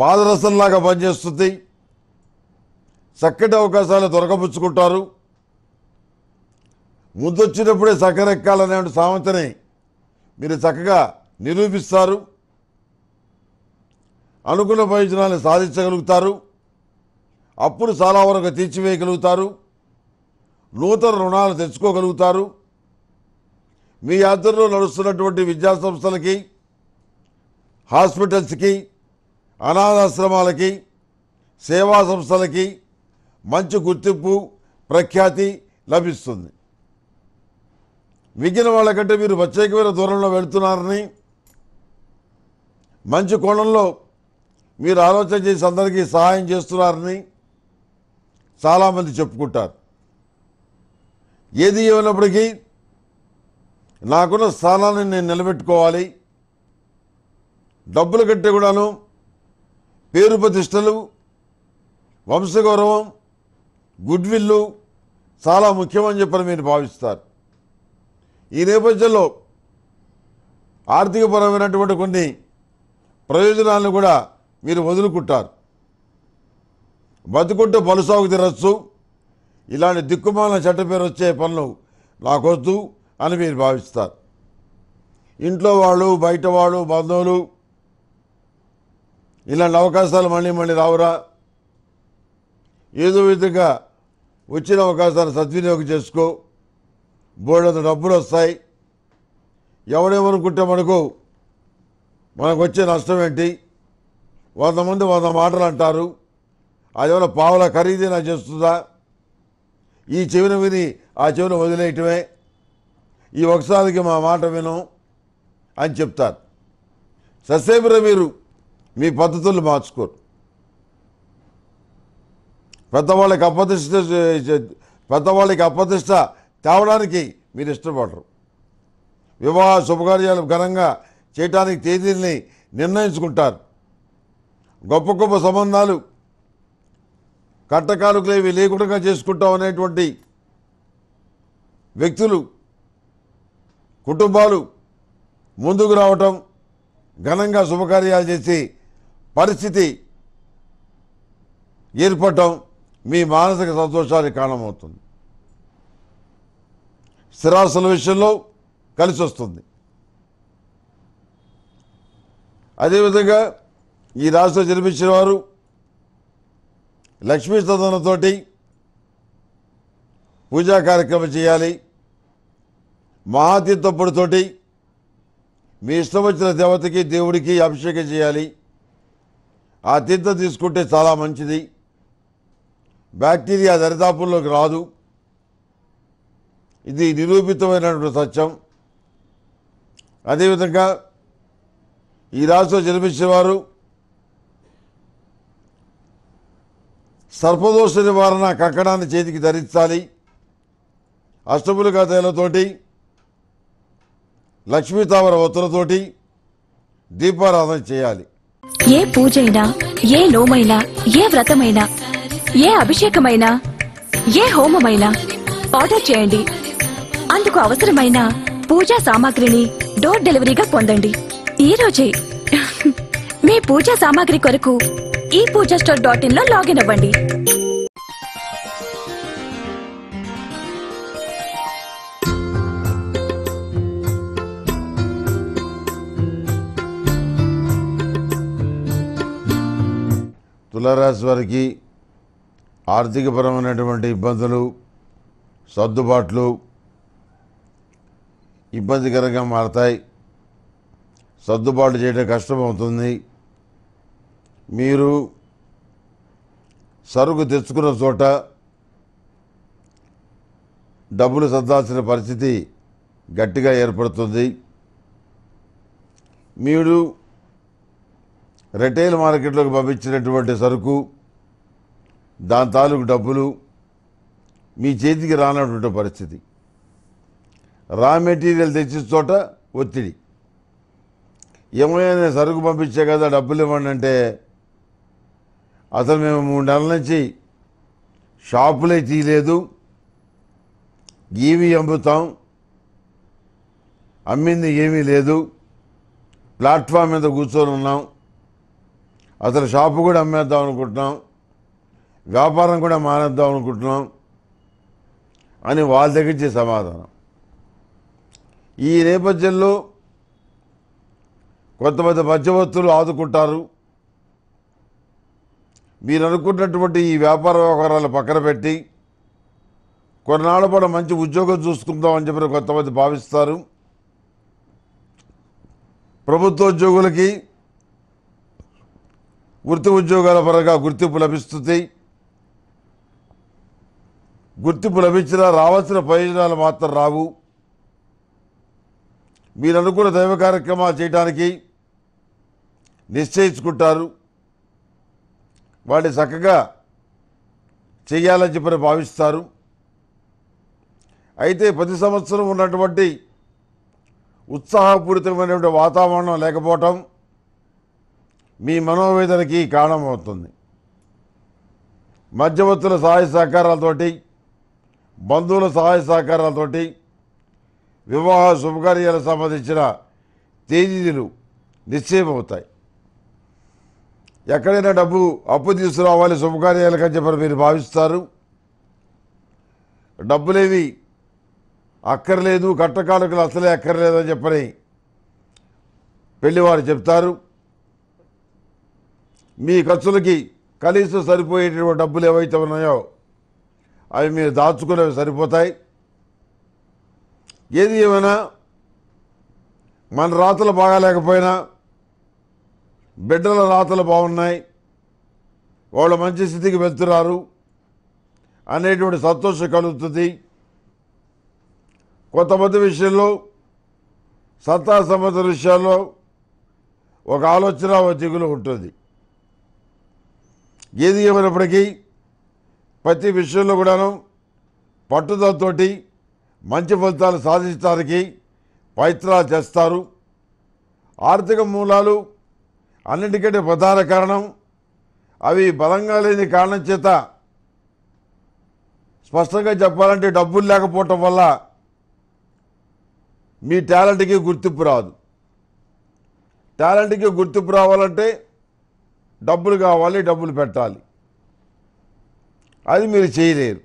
పాదరసంలాగా పనిచేస్తుంది చక్కటి అవకాశాలు దొరకపుచ్చుకుంటారు ముందొచ్చినప్పుడే సకరెక్కాలనే సామెతని మీరు చక్కగా నిరూపిస్తారు అనుకున్న ప్రయోజనాలను సాధించగలుగుతారు అప్పుడు చాలా వరకు తీర్చివేయగలుగుతారు నూతన రుణాలు తెచ్చుకోగలుగుతారు మీ ఆధ్వర్యంలో నడుస్తున్నటువంటి విద్యాసంస్థలకి హాస్పిటల్స్కి అనాథాశ్రమాలకి సేవా సంస్థలకి మంచి గుర్తింపు ప్రఖ్యాతి లభిస్తుంది మిగిలిన వాళ్ళకంటే మీరు ప్రత్యేకమైన దూరంలో వెళుతున్నారని మంచి కోణంలో మీరు ఆలోచన చేసి అందరికీ సహాయం చేస్తున్నారని చాలామంది చెప్పుకుంటారు ఏది ఏమైనప్పటికీ నాకున్న స్థానాన్ని నేను నిలబెట్టుకోవాలి డబ్బులు కట్టే కూడాను పేరు ప్రతిష్టలు వంశగౌరవం గుడ్విల్లు చాలా ముఖ్యమని చెప్పని మీరు భావిస్తారు ఈ నేపథ్యంలో ఆర్థికపరమైనటువంటి కొన్ని ప్రయోజనాలను కూడా మీరు వదులుకుంటారు బతుకుంటే పలుసాగు తినచ్చు ఇలాంటి దిక్కుమాల చెట్ట పేరు వచ్చే పనులు నాకొద్దు అని మీరు భావిస్తారు ఇంట్లో వాళ్ళు బయట వాళ్ళు బంధువులు ఇలాంటి అవకాశాలు మళ్ళీ మళ్ళీ రావురా ఏదో విధంగా వచ్చిన అవకాశాలు సద్వినియోగం చేసుకో బోర్డు డబ్బులు వస్తాయి ఎవడేమనుకుంటే మనకు మనకు వచ్చే నష్టం ఏంటి వంద మంది వంద మాటలు అంటారు అదేమైనా పావుల ఖరీదైనా చేస్తుందా ఈ చెవిన విని ఆ చెవిన వదిలేయటమే ఈ ఒకసారికి మా మాట విను అని చెప్తారు ససేమిర మీరు మీ పద్ధతులు మార్చుకోరు పెద్దవాళ్ళకి అప్రతిష్ట పెద్దవాళ్ళకి అప్రతిష్ట తేవడానికి మీరు ఇష్టపడరు వివాహ శుభకార్యాలు ఘనంగా చేయటానికి తేదీల్ని నిర్ణయించుకుంటారు గొప్ప గొప్ప సంబంధాలు కట్టకాలుకలేవి లేకుండా చేసుకుంటాం అనేటువంటి వ్యక్తులు కుటుంబాలు ముందుకు రావటం ఘనంగా శుభకార్యాలు చేసి పరిస్థితి ఏర్పడటం మీ మానసిక సంతోషానికి కారణమవుతుంది స్థిరాస్తుల విషయంలో కలిసి వస్తుంది అదేవిధంగా ఈ రాశిలో జన్మించిన వారు లక్ష్మీ చదువులతోటి పూజా కార్యక్రమం చేయాలి మహాతీర్థప్పుడుతోటి మీ ఇష్టం వచ్చిన దేవతకి దేవుడికి అభిషేకం చేయాలి ఆ తీర్థం తీసుకుంటే చాలా మంచిది బ్యాక్టీరియా దరిదాపుల్లోకి రాదు ఇది నిరూపితమైనటువంటి సత్యం అదేవిధంగా ఈ రాశిలో జన్మించిన వారు సర్పదోష నివారణ కంకణాన్ని చేతికి ధరించాలి అష్టపులికా కథలతోటి లక్ష్మీ ఒత్తులతోటి దీపారాధన చేయాలి ఏ పూజైనా ఏ లోమైనా ఏ వ్రతమైనా ఏ అభిషేకమైనా ఏ హోమమైనా ఆర్డర్ చేయండి అందుకు అవసరమైన పూజా సామాగ్రిని డోర్ డెలివరీగా పొందండి ఈ రోజే మీ పూజా సామాగ్రి కొరకు ఈ పూజ స్టోర్ డాట్ ఇన్ లో లాగిన్ అవ్వండి తులారాశి వారికి ఆర్థికపరమైనటువంటి ఇబ్బందులు సర్దుబాట్లు ఇబ్బందికరంగా మారతాయి సర్దుబాటు చేయడం కష్టమవుతుంది మీరు సరుకు తెచ్చుకున్న చోట డబ్బులు సర్దాల్సిన పరిస్థితి గట్టిగా ఏర్పడుతుంది మీరు రిటైల్ మార్కెట్లోకి పంపించినటువంటి సరుకు దాని తాలూకు డబ్బులు మీ చేతికి రానటువంటి పరిస్థితి రా మెటీరియల్ తెచ్చిన చోట ఒత్తిడి ఏమైనా సరుకు పంపించే కదా డబ్బులు ఇవ్వండి అంటే అతను మేము మూడు నెలల నుంచి షాపులే తీయలేదు ఈవి అమ్ముతాం అమ్మింది ఏమీ లేదు ప్లాట్ఫామ్ మీద కూర్చొని ఉన్నాం అతను షాపు కూడా అమ్మేద్దాం అనుకుంటున్నాం వ్యాపారం కూడా మానేద్దాం అనుకుంటున్నాం అని వాళ్ళ దగ్గర దగ్గరించి సమాధానం ఈ నేపథ్యంలో కొంతమంది మధ్యవర్తులు ఆదుకుంటారు మీరు అనుకున్నటువంటి ఈ వ్యాపార వ్యవహారాలు పక్కన పెట్టి కొన్నాళ్ళ పాటు మంచి ఉద్యోగం చూసుకుందాం అని చెప్పి కొంతమంది భావిస్తారు ప్రభుత్వ ఉద్యోగులకి వృత్తి ఉద్యోగాల పరంగా గుర్తింపు లభిస్తుంది గుర్తింపు లభించినా రావాల్సిన ప్రయోజనాలు మాత్రం రావు మీరు అనుకున్న దైవ కార్యక్రమాలు చేయడానికి నిశ్చయించుకుంటారు వాటి చక్కగా చేయాలని చెప్పని భావిస్తారు అయితే ప్రతి సంవత్సరం ఉన్నటువంటి ఉత్సాహపూరితమైనటువంటి వాతావరణం లేకపోవటం మీ మనోవేదనకి కారణమవుతుంది మధ్యవర్తుల సహాయ సహకారాలతోటి బంధువుల సహాయ సహకారాలతోటి వివాహ శుభకార్యాలకు సంబంధించిన తేదీలు నిశ్చయమవుతాయి ఎక్కడైనా డబ్బు అప్పు తీసుకురావాలి శుభకార్యాలకని చెప్పని మీరు భావిస్తారు డబ్బులేవి అక్కర్లేదు కట్టకాలకులు అసలే అక్కర్లేదని చెప్పని పెళ్ళివారు చెప్తారు మీ ఖర్చులకి కనీసం సరిపోయేటువంటి డబ్బులు ఏవైతే ఉన్నాయో అవి మీరు దాచుకునేవి సరిపోతాయి ఏది ఏమైనా మన రాతలు బాగాలేకపోయినా బిడ్డల రాతలు బాగున్నాయి వాళ్ళు మంచి స్థితికి వెళ్తున్నారు అనేటువంటి సంతోషం కలుగుతుంది కొంతమంది విషయంలో సత్తా సంబంధ విషయాల్లో ఒక ఆలోచన దిగులు ఉంటుంది ఏది ఏమైనప్పటికీ ప్రతి విషయంలో కూడాను పట్టుదలతో మంచి ఫలితాలు సాధించడానికి ప్రయత్నాలు చేస్తారు ఆర్థిక మూలాలు అన్నిటికంటే ప్రధాన కారణం అవి బలంగా లేని కారణం చేత స్పష్టంగా చెప్పాలంటే డబ్బులు లేకపోవటం వల్ల మీ టాలెంట్కి గుర్తింపు రాదు టాలెంట్కి గుర్తింపు రావాలంటే డబ్బులు కావాలి డబ్బులు పెట్టాలి అది మీరు చేయలేరు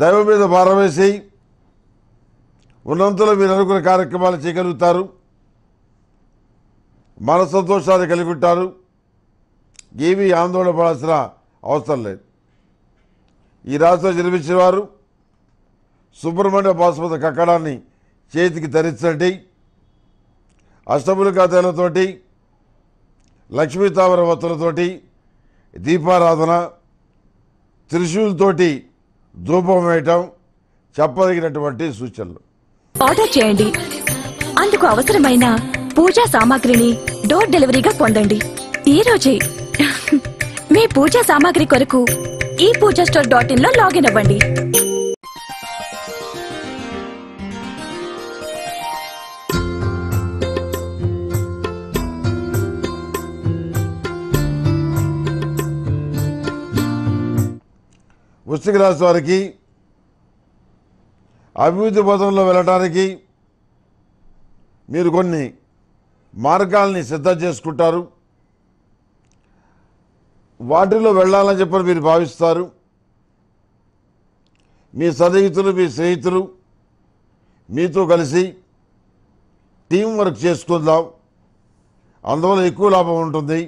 దైవం మీద భారం వేసి ఉన్నంతలో మీరు అనుకున్న కార్యక్రమాలు చేయగలుగుతారు మన సంతోషాన్ని కలిగి ఉంటారు ఏమీ ఆందోళన పడాల్సిన అవసరం లేదు ఈ రాశిలో జన్మించిన వారు సుబ్రహ్మణ్య బాసుమత కక్కడాన్ని చేతికి ధరించండి అష్టములు కథలతోటి లక్ష్మీ తామర వత్తులతోటి దీపారాధన త్రిశూలతోటి ధూపం వేయటం చెప్పదగినటువంటి సూచనలు ఆర్డర్ చేయండి అందుకు అవసరమైన పూజా సామాగ్రిని డోర్ డెలివరీగా పొందండి ఈ రోజే మీ పూజా సామాగ్రి కొరకు ఈ పూజా స్టోర్ డాట్ ఇన్ లో లాగిన్ అవ్వండి వృశ్చిక రాశి వారికి అభివృద్ధి పథంలో వెళ్ళటానికి మీరు కొన్ని మార్గాల్ని సిద్ధం చేసుకుంటారు వాటిలో వెళ్ళాలని చెప్పని మీరు భావిస్తారు మీ సన్నిహితులు మీ స్నేహితులు మీతో కలిసి టీం వర్క్ చేసుకుందాం అందువల్ల ఎక్కువ లాభం ఉంటుంది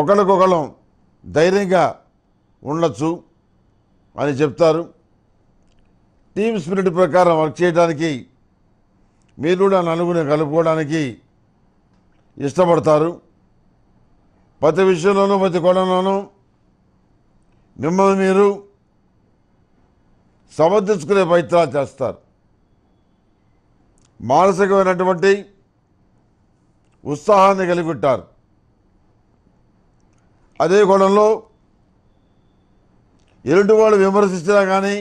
ఒకరికొకరం ధైర్యంగా ఉండొచ్చు అని చెప్తారు టీం స్పిరిట్ ప్రకారం వర్క్ చేయడానికి మీరు కూడా నలుగురిని కలుపుకోవడానికి ఇష్టపడతారు ప్రతి విషయంలోనూ ప్రతి కోణంలోనూ మిమ్మల్ని మీరు సమర్థించుకునే ప్రయత్నాలు చేస్తారు మానసికమైనటువంటి ఉత్సాహాన్ని కలిగి ఉంటారు అదే కోణంలో ఎరుటి వాళ్ళు విమర్శించినా కానీ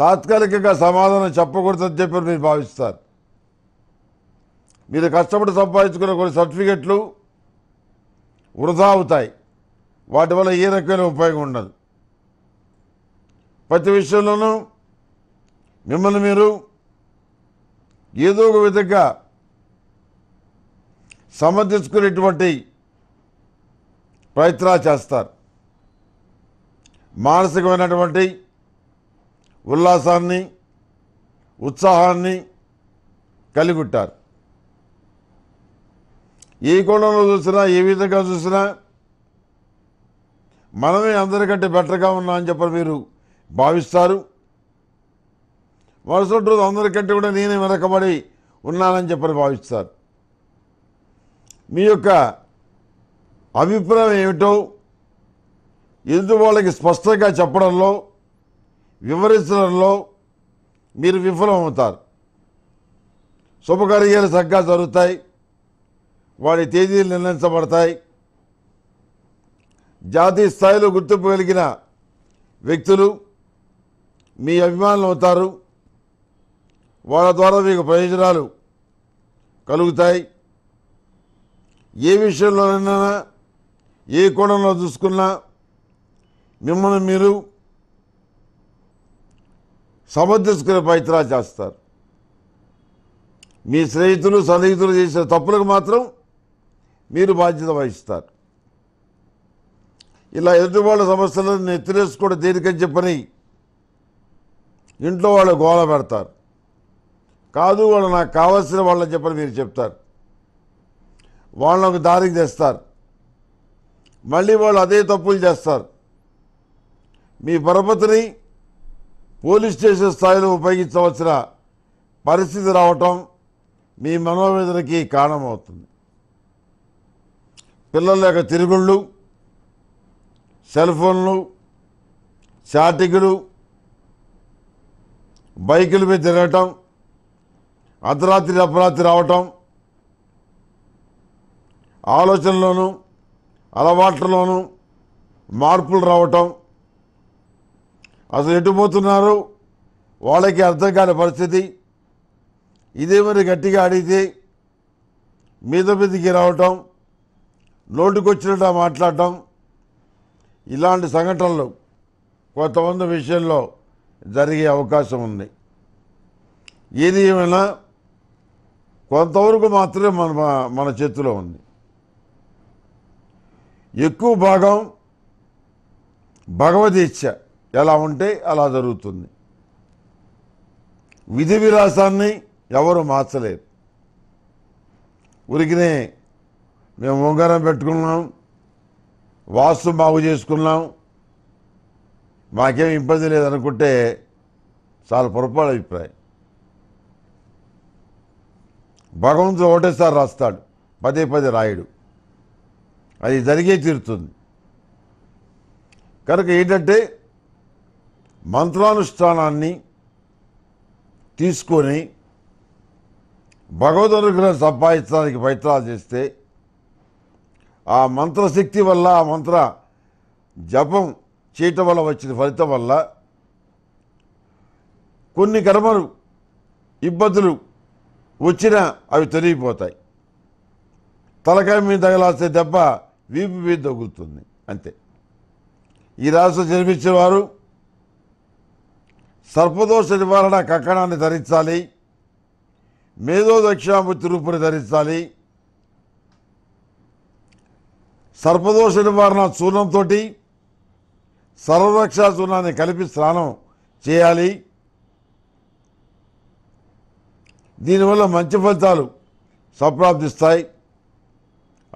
తాత్కాలికంగా సమాధానం చెప్పకూడదని చెప్పి మీరు భావిస్తారు మీరు కష్టపడి సంపాదించుకున్న కొన్ని సర్టిఫికెట్లు వృధా అవుతాయి వాటి వల్ల ఏ రకమైన ఉపయోగం ఉండదు ప్రతి విషయంలోనూ మిమ్మల్ని మీరు ఏదో ఒక విధంగా సమర్థించుకునేటువంటి ప్రయత్నాలు చేస్తారు మానసికమైనటువంటి ఉల్లాసాన్ని ఉత్సాహాన్ని కలిగొట్టారు ఏ కోణంలో చూసినా ఏ విధంగా చూసినా మనమే అందరికంటే బెటర్గా ఉన్నా అని చెప్పి మీరు భావిస్తారు మరుసటి రోజు అందరికంటే కూడా నేనే వెనకబడి ఉన్నానని చెప్పని భావిస్తారు మీ యొక్క అభిప్రాయం ఏమిటో ఎందు వాళ్ళకి స్పష్టంగా చెప్పడంలో వివరించడంలో మీరు విఫలమవుతారు శుభకార్యాలు చక్కగా జరుగుతాయి వాడి తేదీలు నిర్ణయించబడతాయి జాతీయ స్థాయిలో గుర్తింపు కలిగిన వ్యక్తులు మీ అభిమానులు అవుతారు వాళ్ళ ద్వారా మీకు ప్రయోజనాలు కలుగుతాయి ఏ విషయంలోనైనా ఏ కోణంలో చూసుకున్నా మిమ్మల్ని మీరు సమర్థించుకునే ప్రయత్నాలు చేస్తారు మీ స్నేహితులు సన్నిహితులు చేసిన తప్పులకు మాత్రం మీరు బాధ్యత వహిస్తారు ఇలా ఎదుటి వాళ్ళ సమస్యలను నెత్తిరేసుకోవడం దేనికని చెప్పని ఇంట్లో వాళ్ళు గోల పెడతారు కాదు వాళ్ళు నాకు కావాల్సిన వాళ్ళని చెప్పని మీరు చెప్తారు వాళ్ళకు దారికి తెస్తారు మళ్ళీ వాళ్ళు అదే తప్పులు చేస్తారు మీ పరపతిని పోలీస్ స్టేషన్ స్థాయిలో ఉపయోగించవలసిన పరిస్థితి రావటం మీ మనోవేదనకి కారణమవుతుంది పిల్లల యొక్క తిరుగుళ్ళు సెల్ ఫోన్లు చాటికులు బైకుల మీద తిరగటం అర్ధరాత్రి అపరాత్రి రావటం ఆలోచనలోనూ అలవాట్లలోనూ మార్పులు రావటం అసలు పోతున్నారు వాళ్ళకి అర్థం కాని పరిస్థితి ఇదే మరి గట్టిగా అడిగితే మీద మీదకి రావటం నోటికొచ్చినట్టు మాట్లాడటం ఇలాంటి సంఘటనలు కొంతమంది విషయంలో జరిగే అవకాశం ఉంది ఏది ఏమైనా కొంతవరకు మాత్రమే మన మన చేతిలో ఉంది ఎక్కువ భాగం భగవద్ ఇచ్చా ఎలా ఉంటే అలా జరుగుతుంది విధి విలాసాన్ని ఎవరు మార్చలేరు ఉరికినే మేము ఉంగరం పెట్టుకున్నాం వాస్తు బాగు చేసుకున్నాం మాకేం ఇబ్బంది లేదనుకుంటే చాలా పొరపాటు అభిప్రాయం భగవంతుడు ఒకటేసారి రాస్తాడు పదే పదే రాయుడు అది జరిగే తీరుతుంది కనుక ఏంటంటే మంత్రానుష్ఠానాన్ని తీసుకొని భగవద్ అనుగ్రహం సంపాదించడానికి ప్రయత్నాలు చేస్తే ఆ మంత్రశక్తి వల్ల ఆ మంత్ర జపం చేయటం వల్ల వచ్చిన ఫలితం వల్ల కొన్ని కర్మలు ఇబ్బందులు వచ్చినా అవి తొలగిపోతాయి తలకాయ మీద తగలాస్తే దెబ్బ వీపు మీద తగులుతుంది అంతే ఈ రాష్ట్రం జన్మించిన వారు సర్పదోష నివారణ కక్కణాన్ని ధరించాలి మేధో దక్షిణామూర్తి రూపుని ధరించాలి సర్పదోష నివారణ చూర్ణంతో సర్వరక్ష చూర్ణాన్ని కలిపి స్నానం చేయాలి దీనివల్ల మంచి ఫలితాలు సప్రాప్తిస్తాయి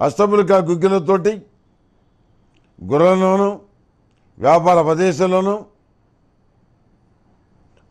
అష్టములిక గుగ్గిలతోటి గుర్రలోను వ్యాపార ప్రదేశంలోనూ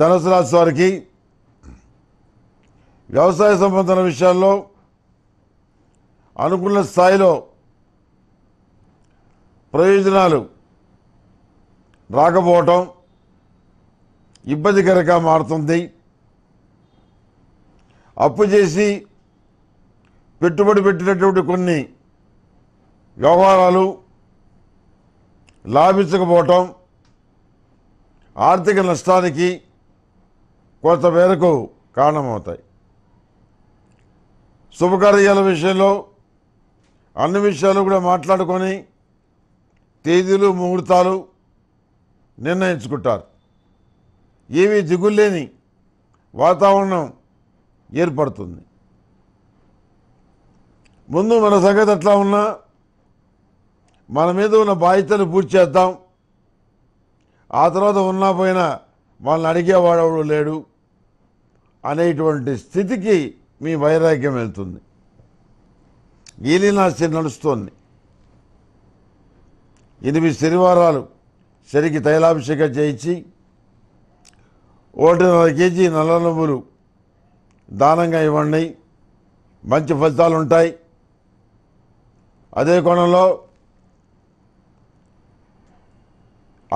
ధనుసు వారికి వ్యవసాయ సంబంధమైన విషయాల్లో అనుకున్న స్థాయిలో ప్రయోజనాలు రాకపోవటం ఇబ్బందికరంగా మారుతుంది అప్పు చేసి పెట్టుబడి పెట్టినటువంటి కొన్ని వ్యవహారాలు లాభించకపోవటం ఆర్థిక నష్టానికి కొంతమేరకు కారణమవుతాయి శుభకార్యాల విషయంలో అన్ని విషయాలు కూడా మాట్లాడుకొని తేదీలు ముహూర్తాలు నిర్ణయించుకుంటారు ఏమీ దిగుల్లేని వాతావరణం ఏర్పడుతుంది ముందు మన సంగతి ఎట్లా ఉన్నా మన మీద ఉన్న బాధ్యతలు పూర్తి చేద్దాం ఆ తర్వాత ఉన్నా పోయినా వాళ్ళని అడిగేవాడెవడు లేడు అనేటువంటి స్థితికి మీ వైరాగ్యం వెళ్తుంది ఈలినాస్తి నడుస్తోంది ఎనిమిది శనివారాలు సరికి తైలాభిషేకం చేయించి ఒకటిన్నర కేజీ నల్ల నువ్వులు దానంగా ఇవ్వండి మంచి ఫలితాలు ఉంటాయి అదే కోణంలో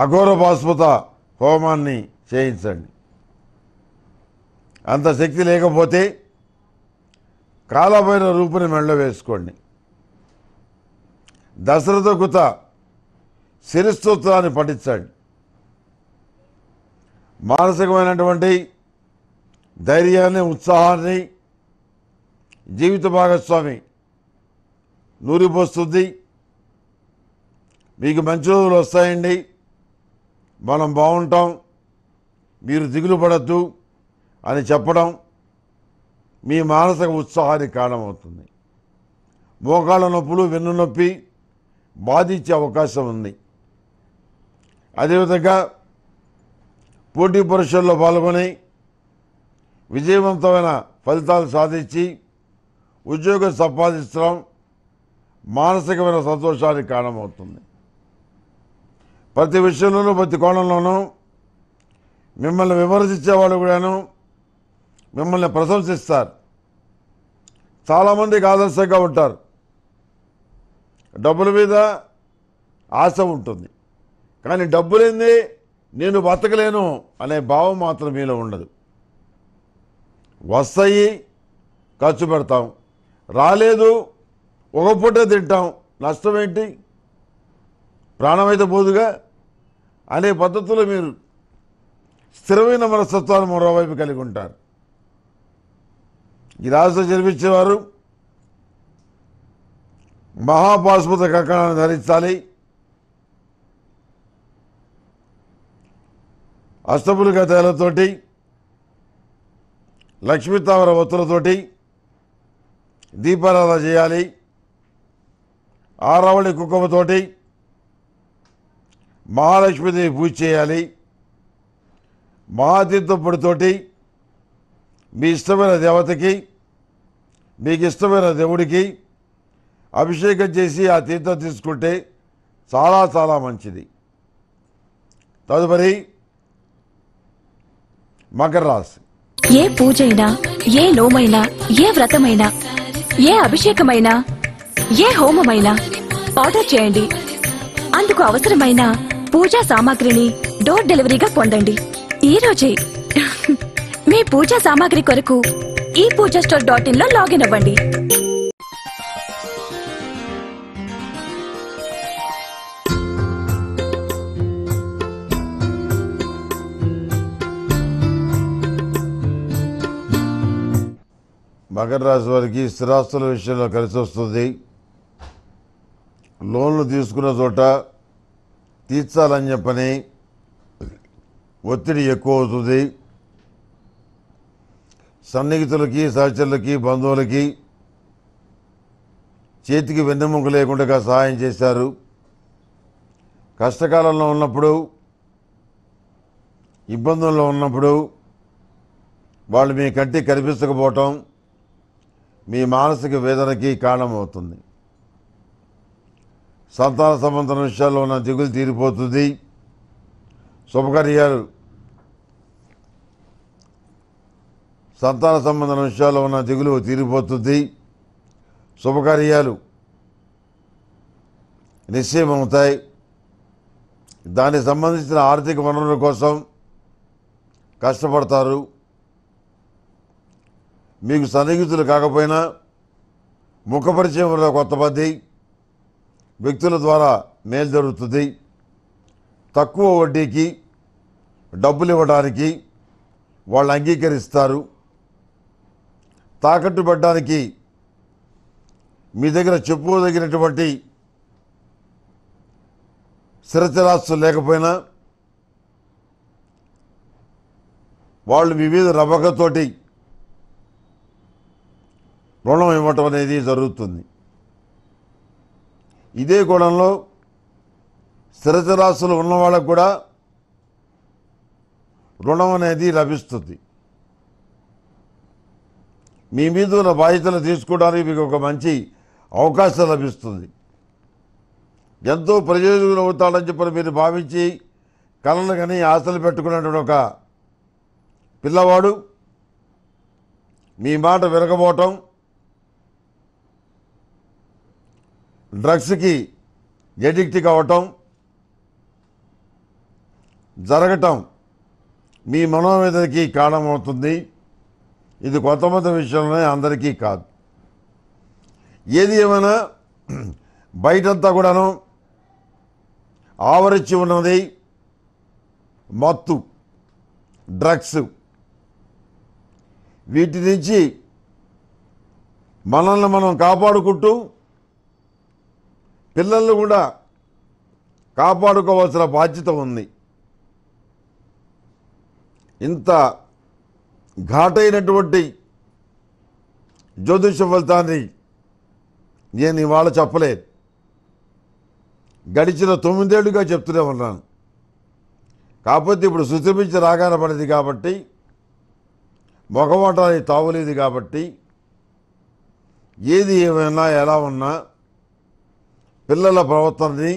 అఘోర భాస్పత హోమాన్ని చేయించండి అంత శక్తి లేకపోతే కాలమైన రూపుని మెళ్ళ వేసుకోండి దశరథ కుత శిరస్తోత్రాన్ని పఠించండి మానసికమైనటువంటి ధైర్యాన్ని ఉత్సాహాన్ని జీవిత భాగస్వామి నూరిపోస్తుంది మీకు మంచి రోజులు వస్తాయండి మనం బాగుంటాం మీరు దిగులు పడద్దు అని చెప్పడం మీ మానసిక ఉత్సాహానికి కారణమవుతుంది మోకాళ్ళ నొప్పులు వెన్ను నొప్పి బాధించే అవకాశం ఉంది అదేవిధంగా పోటీ పరీక్షల్లో పాల్గొని విజయవంతమైన ఫలితాలు సాధించి ఉద్యోగం సంపాదించడం మానసికమైన సంతోషానికి కారణమవుతుంది ప్రతి విషయంలోనూ ప్రతి కోణంలోనూ మిమ్మల్ని విమర్శించే వాళ్ళు కూడాను మిమ్మల్ని ప్రశంసిస్తారు చాలామందికి ఆదర్శంగా ఉంటారు డబ్బుల మీద ఆశ ఉంటుంది కానీ డబ్బులేంది నేను బతకలేను అనే భావం మాత్రం మీలో ఉండదు వస్తాయి ఖర్చు పెడతాం రాలేదు ఒక పూట తింటాం నష్టం ఏంటి ప్రాణమైతే పోదుగా అనే పద్ధతిలో మీరు స్థిరమైన మనస్తత్వాన్ని మరోవైపు కలిగి ఉంటారు గిలాసులు జన్మించేవారు మహాపాశుపత కంకణాన్ని ధరించాలి అష్టపులిక తేలతోటి లక్ష్మీతామర వత్తులతోటి దీపారాధన చేయాలి ఆరావళి కుంకుమతోటి మహాలక్ష్మీదేవి పూజ చేయాలి మహాతీర్థపుడితోటి మీ ఇష్టమైన దేవతకి మీకు ఇష్టమైన దేవుడికి అభిషేకం చేసి ఆ తీర్థం తీసుకుంటే చాలా చాలా మంచిది తదుపరి మకర రాశి ఏ పూజైనా ఏ నోమైనా ఏ వ్రతమైనా ఏ అభిషేకమైనా ఏ హోమమైనా ఆర్డర్ చేయండి అందుకు అవసరమైన పూజా సామాగ్రిని డోర్ డెలివరీగా పొందండి ఈ రోజే మీ పూజా సామాగ్రి కొరకు ఈ పూజా స్టోర్ డాట్ ఇన్ లో లాగిన్ అవ్వండి మకర రాశి వారికి స్థిరాస్తుల విషయంలో కలిసి వస్తుంది లోన్లు తీసుకున్న చోట తీర్చాలని చెప్పని ఒత్తిడి ఎక్కువ అవుతుంది సన్నిహితులకి సహచరులకి బంధువులకి చేతికి వెన్నెముక లేకుండా సహాయం చేశారు కష్టకాలంలో ఉన్నప్పుడు ఇబ్బందుల్లో ఉన్నప్పుడు వాళ్ళు మీ కంటి కనిపించకపోవటం మీ మానసిక వేదనకి కారణమవుతుంది సంతాన సంబంధం విషయాల్లో ఉన్న దిగులు తీరిపోతుంది శుభకార్యాలు సంతాన సంబంధ విషయాల్లో ఉన్న దిగులు తీరిపోతుంది శుభకార్యాలు నిశ్చయమవుతాయి దానికి సంబంధించిన ఆర్థిక వనరుల కోసం కష్టపడతారు మీకు సన్నిహితులు కాకపోయినా ముఖపరిచయంలో కొంతమంది వ్యక్తుల ద్వారా మేలు జరుగుతుంది తక్కువ వడ్డీకి డబ్బులు ఇవ్వడానికి వాళ్ళు అంగీకరిస్తారు తాకట్టు పెట్టడానికి మీ దగ్గర చెప్పుకోదగినటువంటి స్థిరచరాస్తులు లేకపోయినా వాళ్ళు వివిధ రవ్వకతోటి రుణం ఇవ్వటం అనేది జరుగుతుంది ఇదే కోణంలో స్థిరచరాస్తులు ఉన్న వాళ్ళకు కూడా రుణం అనేది లభిస్తుంది మీ మీద ఉన్న బాధ్యతలు తీసుకోవడానికి మీకు ఒక మంచి అవకాశం లభిస్తుంది ఎంతో ప్రయోజనం అవుతాడని చెప్పని మీరు భావించి కళను కానీ ఆశలు పెట్టుకున్నటువంటి ఒక పిల్లవాడు మీ మాట విరగబోవటం డ్రగ్స్కి ఎడిక్ట్ కావటం జరగటం మీ మనోవేదనకి కారణమవుతుంది ఇది కొత్త కొత్తమంత విషయంలోనే అందరికీ కాదు ఏది ఏమైనా బయటంతా కూడాను ఆవరించి ఉన్నది మత్తు డ్రగ్స్ వీటి నుంచి మనల్ని మనం కాపాడుకుంటూ పిల్లల్ని కూడా కాపాడుకోవాల్సిన బాధ్యత ఉంది ఇంత ఘాటైనటువంటి జ్యోతిష ఫలితాన్ని నేను ఇవాళ చెప్పలేదు గడిచిన తొమ్మిదేళ్లుగా చెప్తూనే ఉన్నాను కాకపోతే ఇప్పుడు శుతిమించి రాగాన పడింది కాబట్టి మొగవాటానికి తావులేదు కాబట్టి ఏది ఏమైనా ఎలా ఉన్నా పిల్లల ప్రవర్తనని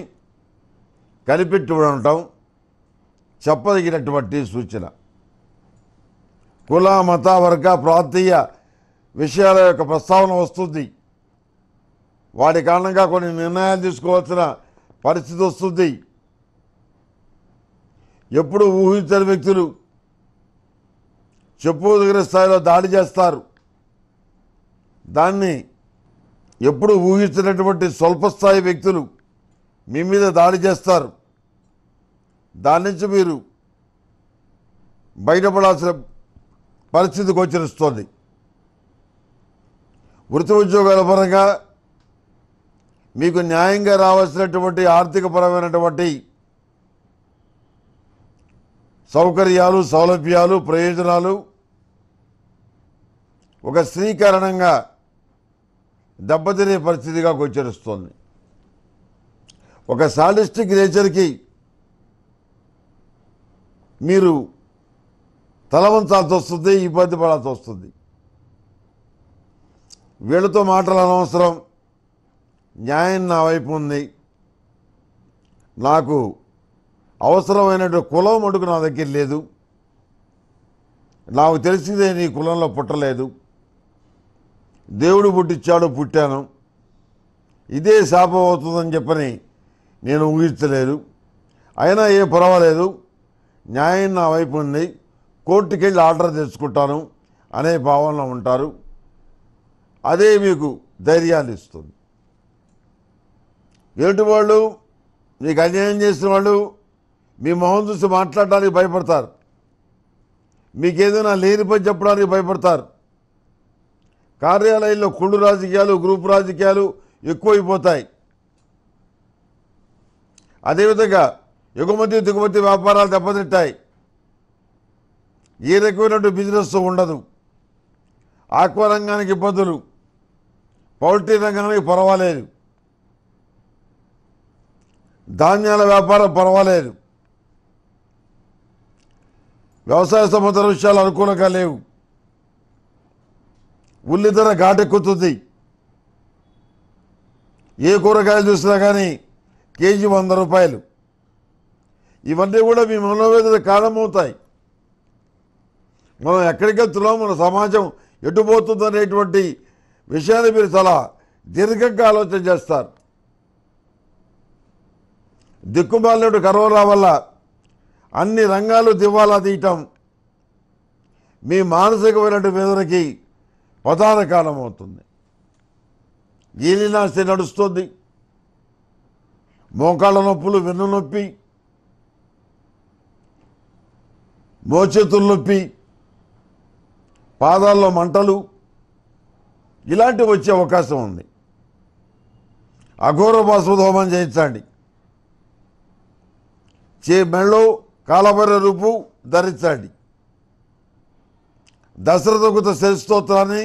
కనిపెట్టి ఉండటం చెప్పదగినటువంటి సూచన కుల మత వర్గ ప్రాంతీయ విషయాల యొక్క ప్రస్తావన వస్తుంది వాటి కారణంగా కొన్ని నిర్ణయాలు తీసుకోవాల్సిన పరిస్థితి వస్తుంది ఎప్పుడు ఊహించని వ్యక్తులు చెప్పుదగిన స్థాయిలో దాడి చేస్తారు దాన్ని ఎప్పుడు ఊహించినటువంటి స్వల్పస్థాయి వ్యక్తులు మీ మీద దాడి చేస్తారు దాని నుంచి మీరు బయటపడాల్సిన పరిస్థితి గోచరిస్తోంది వృత్తి ఉద్యోగాల పరంగా మీకు న్యాయంగా రావాల్సినటువంటి ఆర్థికపరమైనటువంటి సౌకర్యాలు సౌలభ్యాలు ప్రయోజనాలు ఒక స్త్రీ కారణంగా దెబ్బతినే పరిస్థితిగా గోచరిస్తోంది ఒక సాలిస్టిక్ నేచర్కి మీరు తలవంచాల్సి వస్తుంది ఇబ్బంది పడాల్సి వస్తుంది వీళ్ళతో మాటలు అనవసరం న్యాయం నా వైపు ఉంది నాకు అవసరమైనటువంటి కులం అడుగు నా దగ్గర లేదు నాకు తెలిసిందే నీ కులంలో పుట్టలేదు దేవుడు పుట్టించాడు పుట్టాను ఇదే శాపం అవుతుందని చెప్పని నేను ఊహించలేదు అయినా ఏ పర్వాలేదు న్యాయం నా వైపు ఉంది కోర్టుకి వెళ్ళి ఆర్డర్ తెచ్చుకుంటాను అనే భావనలో ఉంటారు అదే మీకు ధైర్యాన్ని ఇస్తుంది ఎదుటి వాళ్ళు మీకు అన్యాయం చేసిన వాళ్ళు మీ మొహం చూసి మాట్లాడడానికి భయపడతారు మీకేదైనా లేని పని చెప్పడానికి భయపడతారు కార్యాలయంలో కుళ్ళు రాజకీయాలు గ్రూప్ రాజకీయాలు ఎక్కువైపోతాయి అదేవిధంగా ఎగుమతి దిగుమతి వ్యాపారాలు దెబ్బతింటాయి ఏ రకమైనటువంటి బిజినెస్ ఉండదు ఆక్వా రంగానికి ఇబ్బందులు పౌల్ట్రీ రంగానికి పర్వాలేదు ధాన్యాల వ్యాపారం పర్వాలేదు వ్యవసాయ సంబంధ విషయాలు అనుకూలంగా లేవు ఉల్లి ధర ఘాటెక్కుతుంది ఏ కూరగాయలు చూసినా కానీ కేజీ వంద రూపాయలు ఇవన్నీ కూడా మీ మనోవేదన కారణమవుతాయి మనం ఎక్కడికి వెళ్తున్నాం మన సమాజం అనేటువంటి విషయాన్ని మీరు చాలా దీర్ఘంగా ఆలోచన చేస్తారు దిక్కుమాలినడు కరోనా వల్ల అన్ని రంగాలు దివాలా తీయటం మీ మానసికమైనటువంటి వేదనకి ప్రధాన కారణమవుతుంది ఈలినాస్తి నడుస్తుంది మోకాళ్ళ నొప్పులు వెన్ను నొప్పి మోచేతులు నొప్పి పాదాల్లో మంటలు ఇలాంటివి వచ్చే అవకాశం ఉంది అఘోర బాసుధోమం చేయించండి చే మెళ్ళో కాలభర రూపు ధరించండి దశరథగుత శరిస్తోత్రాన్ని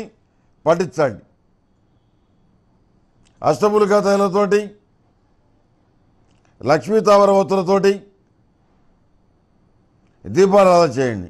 పఠించండి అష్టములు కథలతోటి లక్ష్మీ వత్తులతోటి దీపారాధన చేయండి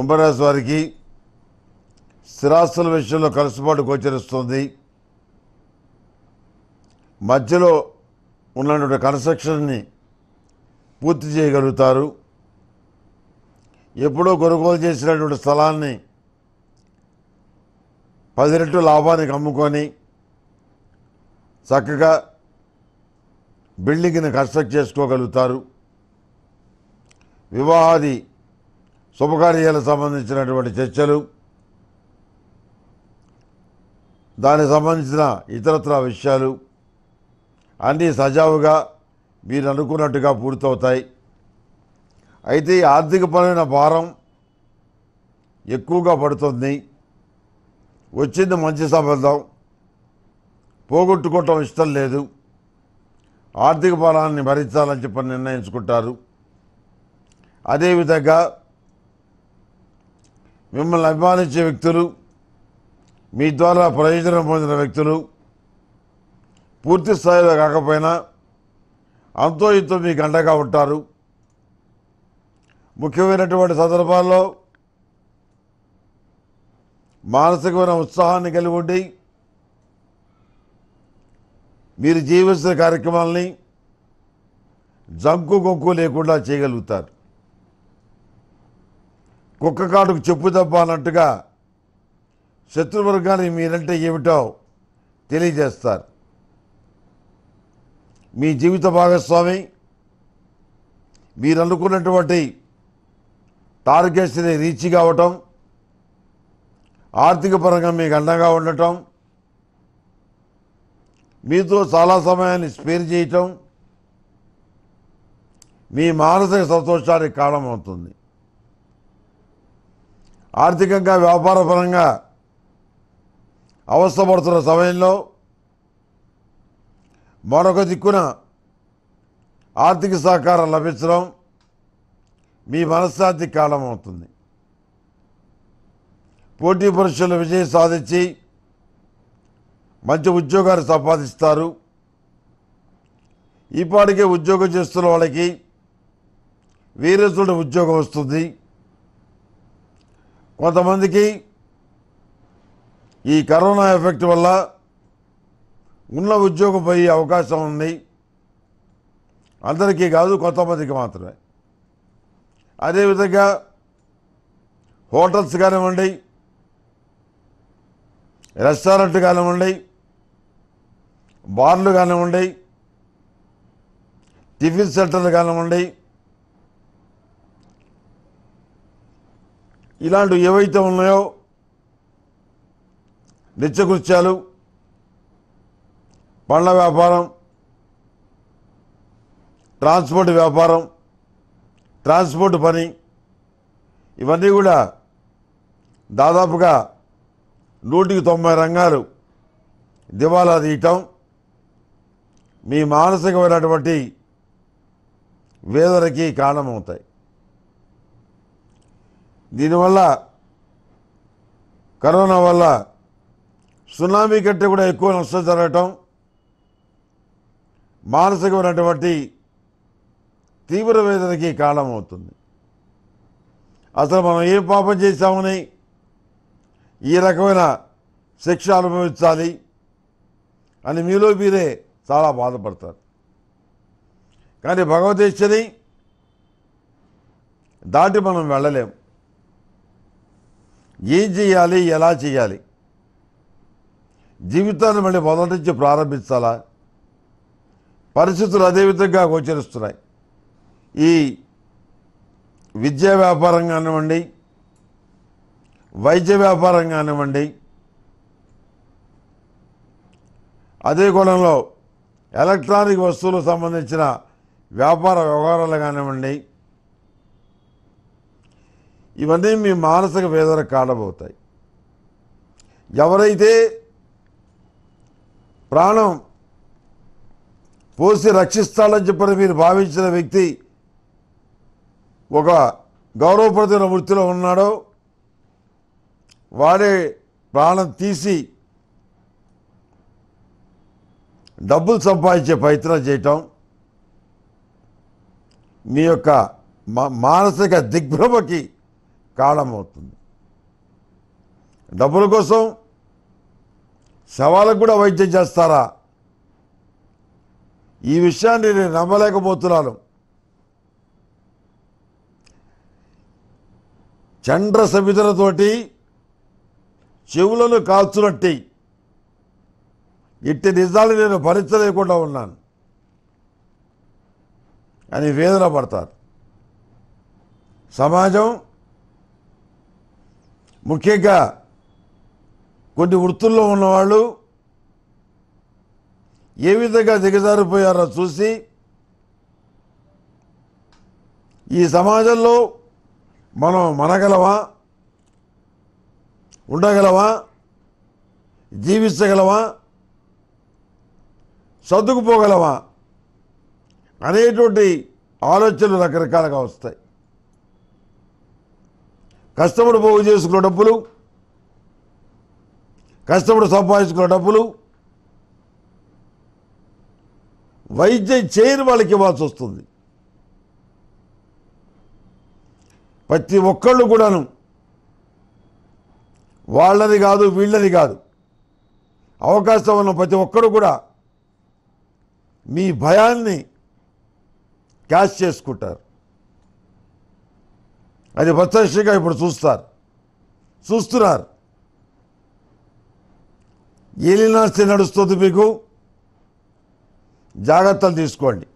కుంభరాశి వారికి స్థిరాస్తుల విషయంలో కలుసుబాటు గోచరిస్తుంది మధ్యలో ఉన్నటువంటి కన్స్ట్రక్షన్ని పూర్తి చేయగలుగుతారు ఎప్పుడో కొనుగోలు చేసినటువంటి స్థలాన్ని పది రెట్లు లాభానికి అమ్ముకొని చక్కగా బిల్డింగ్ని కన్స్ట్రక్ట్ చేసుకోగలుగుతారు వివాహాది శుభకార్యాలకు సంబంధించినటువంటి చర్చలు దానికి సంబంధించిన ఇతరత్ర విషయాలు అన్నీ సజావుగా మీరు అనుకున్నట్టుగా పూర్తవుతాయి అయితే ఆర్థికపరమైన భారం ఎక్కువగా పడుతుంది వచ్చింది మంచి సంబంధం పోగొట్టుకోవటం ఇష్టం లేదు ఆర్థిక భారాన్ని భరించాలని చెప్పి నిర్ణయించుకుంటారు అదేవిధంగా మిమ్మల్ని అభిమానించే వ్యక్తులు మీ ద్వారా ప్రయోజనం పొందిన వ్యక్తులు పూర్తి స్థాయిలో కాకపోయినా అంతో ఇంతో మీకు అండగా ఉంటారు ముఖ్యమైనటువంటి సందర్భాల్లో మానసికమైన ఉత్సాహాన్ని కలిగి ఉండి మీరు జీవించిన కార్యక్రమాలని జంకు గొంకు లేకుండా చేయగలుగుతారు కుక్క కాటుకు చెప్పు తప్ప అన్నట్టుగా శత్రువర్గాన్ని మీరంటే ఏమిటో తెలియజేస్తారు మీ జీవిత భాగస్వామి మీరు అనుకున్నటువంటి టార్గెట్స్ని రీచ్ కావటం ఆర్థిక పరంగా మీకు అండగా ఉండటం మీతో చాలా సమయాన్ని స్పేర్ చేయటం మీ మానసిక సంతోషానికి కారణమవుతుంది ఆర్థికంగా వ్యాపారపరంగా అవస్థపడుతున్న సమయంలో మరొక దిక్కున ఆర్థిక సహకారం లభించడం మీ మనశ్శాంతి కాలం అవుతుంది పోటీ పరీక్షలు విజయం సాధించి మంచి ఉద్యోగాలు సంపాదిస్తారు ఈపాటికే ఉద్యోగం చేస్తున్న వాళ్ళకి వీరేశ్వరుడు ఉద్యోగం వస్తుంది కొంతమందికి ఈ కరోనా ఎఫెక్ట్ వల్ల ఉన్న ఉద్యోగం పోయే అవకాశం ఉంది అందరికీ కాదు కొంతమందికి మాత్రమే అదేవిధంగా హోటల్స్ కానివ్వండి రెస్టారెంట్ కానివ్వండి బార్లు కానివ్వండి టిఫిన్ సెంటర్లు కానివ్వండి ఇలాంటివి ఏవైతే ఉన్నాయో నిత్యకృత్యాలు పండ్ల వ్యాపారం ట్రాన్స్పోర్ట్ వ్యాపారం ట్రాన్స్పోర్ట్ పని ఇవన్నీ కూడా దాదాపుగా నూటికి తొంభై రంగాలు దివాలా తీయటం మీ మానసికమైనటువంటి వేదనకి కారణమవుతాయి దీనివల్ల కరోనా వల్ల సునామీ కంటే కూడా ఎక్కువ నష్టం జరగటం మానసికమైనటువంటి తీవ్ర వేదనకి కాలం అవుతుంది అసలు మనం ఏం పాపం చేశామని ఈ రకమైన శిక్ష అనుభవించాలి అని మీలో మీరే చాలా బాధపడతారు కానీ భగవద్ దాటి మనం వెళ్ళలేము ఏం చేయాలి ఎలా చేయాలి జీవితాన్ని మళ్ళీ మొదటి నుంచి ప్రారంభించాలా పరిస్థితులు అదే విధంగా గోచరిస్తున్నాయి ఈ విద్యా వ్యాపారం కానివ్వండి వైద్య వ్యాపారం కానివ్వండి అదే కోణంలో ఎలక్ట్రానిక్ వస్తువులకు సంబంధించిన వ్యాపార వ్యవహారాలు కానివ్వండి ఇవన్నీ మీ మానసిక వేదన కారణమవుతాయి ఎవరైతే ప్రాణం పోసి రక్షిస్తానని చెప్పని మీరు భావించిన వ్యక్తి ఒక గౌరవప్రదమైన వృత్తిలో ఉన్నాడో వాడే ప్రాణం తీసి డబ్బులు సంపాదించే ప్రయత్నం చేయటం మీ యొక్క మానసిక దిగ్భ్రమకి అవుతుంది డబ్బుల కోసం శవాలకు కూడా వైద్యం చేస్తారా ఈ విషయాన్ని నేను నమ్మలేకపోతున్నాను చండ్ర సమితులతోటి చెవులను కాల్చునట్టి ఇట్టి నిజాలు నేను భరించలేకుండా ఉన్నాను అని వేదన పడతారు సమాజం ముఖ్యంగా కొన్ని వృత్తుల్లో ఉన్నవాళ్ళు ఏ విధంగా దిగజారిపోయారో చూసి ఈ సమాజంలో మనం మనగలవా ఉండగలవా జీవించగలవా సర్దుకుపోగలవా అనేటువంటి ఆలోచనలు రకరకాలుగా వస్తాయి కష్టపడి పోగు చేసుకున్న డబ్బులు కష్టపడి సంపాదించుకున్న డబ్బులు వైద్యం చేయని వాళ్ళకి ఇవ్వాల్సి వస్తుంది ప్రతి ఒక్కళ్ళు కూడాను వాళ్ళని కాదు వీళ్ళని కాదు అవకాశం ఉన్న ప్రతి ఒక్కరు కూడా మీ భయాన్ని క్యాష్ చేసుకుంటారు అది ప్రత్యక్షంగా ఇప్పుడు చూస్తారు చూస్తున్నారు ఏలినాస్తి నడుస్తుంది మీకు జాగ్రత్తలు తీసుకోండి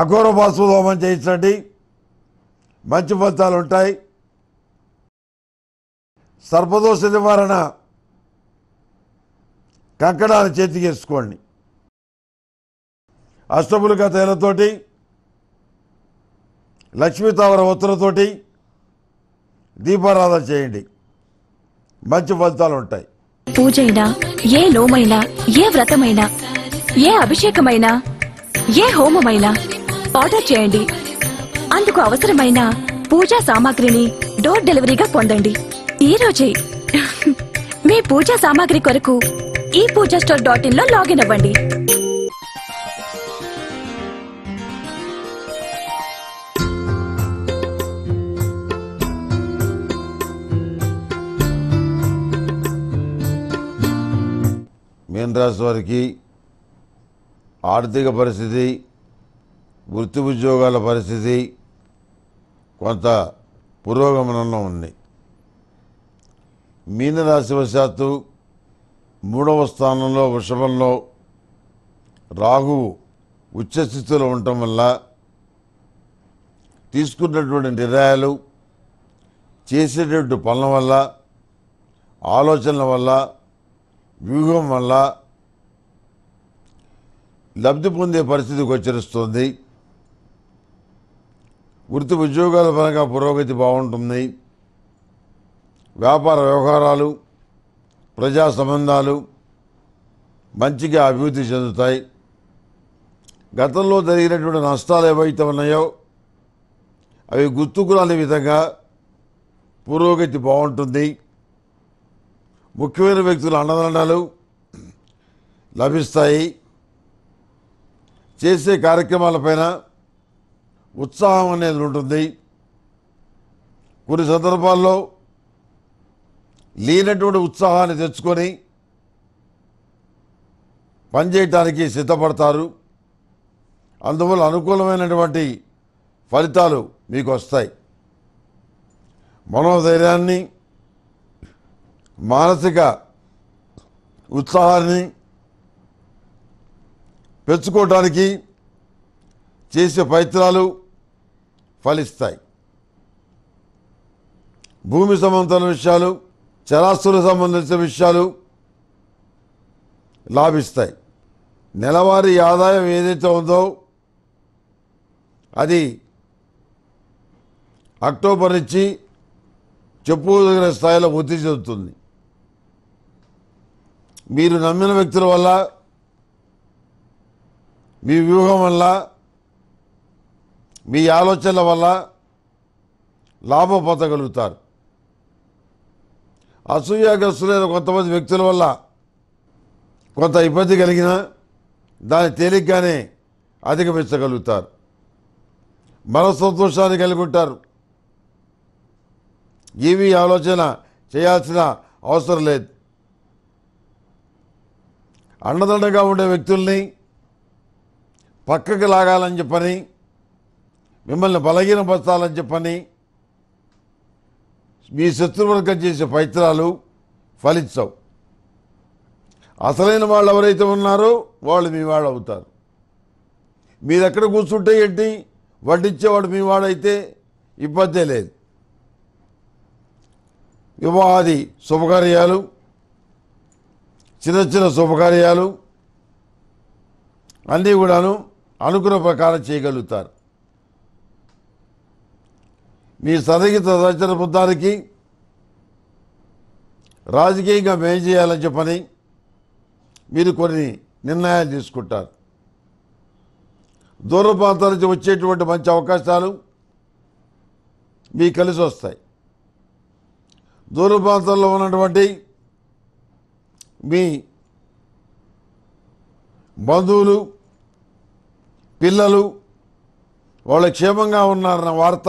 అఘోర బాసుదోమం చేయించండి మంచి ఫలితాలు ఉంటాయి సర్పదోష నివారణ కంకణాలు చేతికేసుకోండి అష్టములుగా తేలతోటి లక్ష్మీతామర ఒత్తులతోటి దీపారాధన చేయండి మంచి ఫలితాలు ఉంటాయి పూజైనా ఏ లోమైనా ఏ వ్రతమైనా ఏ అభిషేకమైనా ఏ హోమమైనా ఆర్డర్ చేయండి అందుకు అవసరమైన పూజా సామాగ్రిని డోర్ డెలివరీగా పొందండి ఈ రోజే మీ పూజా సామాగ్రి కొరకు ఈ పూజా స్టోర్ డాట్ ఇన్ లో లాగిన్ అవ్వండి మీనరాశి వారికి ఆర్థిక పరిస్థితి వృత్తి ఉద్యోగాల పరిస్థితి కొంత పురోగమనంలో ఉంది మీనరాశివశాత్తు మూడవ స్థానంలో వృషభంలో రాహువు ఉచ్చస్థితిలో ఉండటం వల్ల తీసుకున్నటువంటి నిర్ణయాలు చేసేటటువంటి పనుల వల్ల ఆలోచనల వల్ల వ్యూహం వల్ల లబ్ధి పొందే పరిస్థితి గోచరిస్తుంది వృత్తి ఉద్యోగాల పరంగా పురోగతి బాగుంటుంది వ్యాపార వ్యవహారాలు ప్రజా సంబంధాలు మంచిగా అభివృద్ధి చెందుతాయి గతంలో జరిగినటువంటి నష్టాలు ఏవైతే ఉన్నాయో అవి గుర్తుకురాని విధంగా పురోగతి బాగుంటుంది ముఖ్యమైన వ్యక్తుల అన్నదండాలు లభిస్తాయి చేసే కార్యక్రమాలపైన ఉత్సాహం అనేది ఉంటుంది కొన్ని సందర్భాల్లో లేనటువంటి ఉత్సాహాన్ని తెచ్చుకొని పనిచేయటానికి సిద్ధపడతారు అందువల్ల అనుకూలమైనటువంటి ఫలితాలు మీకు వస్తాయి మనోధైర్యాన్ని మానసిక ఉత్సాహాన్ని పెంచుకోవడానికి చేసే ప్రయత్నాలు ఫలిస్తాయి భూమి సంబంధమైన విషయాలు చరాస్తులకు సంబంధించిన విషయాలు లాభిస్తాయి నెలవారీ ఆదాయం ఏదైతే ఉందో అది అక్టోబర్ నుంచి చెప్పుకోదగిన స్థాయిలో వృద్ధి చెందుతుంది మీరు నమ్మిన వ్యక్తుల వల్ల మీ వ్యూహం వల్ల మీ ఆలోచనల వల్ల లాభం పొందగలుగుతారు అసూయాగ్రస్తులైన కొంతమంది వ్యక్తుల వల్ల కొంత ఇబ్బంది కలిగినా దాన్ని తేలిగ్గానే అధిగమించగలుగుతారు మన సంతోషాన్ని కలిగి ఉంటారు ఏమీ ఆలోచన చేయాల్సిన అవసరం లేదు అండదండగా ఉండే వ్యక్తుల్ని పక్కకి లాగాలని చెప్పని మిమ్మల్ని బలహీనపరచాలని చెప్పని మీ శత్రువర్గం చేసే పైత్రాలు ఫలించవు అసలైన వాళ్ళు ఎవరైతే ఉన్నారో వాళ్ళు మీ వాళ్ళు అవుతారు మీరు ఎక్కడ కూర్చుంటే ఏంటి వడ్డించేవాడు మీ వాడైతే ఇబ్బందే లేదు వివాహాది శుభకార్యాలు చిన్న చిన్న శుభకార్యాలు అన్నీ కూడాను అనుకున్న ప్రకారం చేయగలుగుతారు మీ సదగిత రచన బృందానికి రాజకీయంగా మేం చేయాలని చెప్పని మీరు కొన్ని నిర్ణయాలు తీసుకుంటారు దూర ప్రాంతాల నుంచి వచ్చేటువంటి మంచి అవకాశాలు మీకు కలిసి వస్తాయి దూర ప్రాంతాల్లో ఉన్నటువంటి మీ బంధువులు పిల్లలు వాళ్ళు క్షేమంగా ఉన్నారన్న వార్త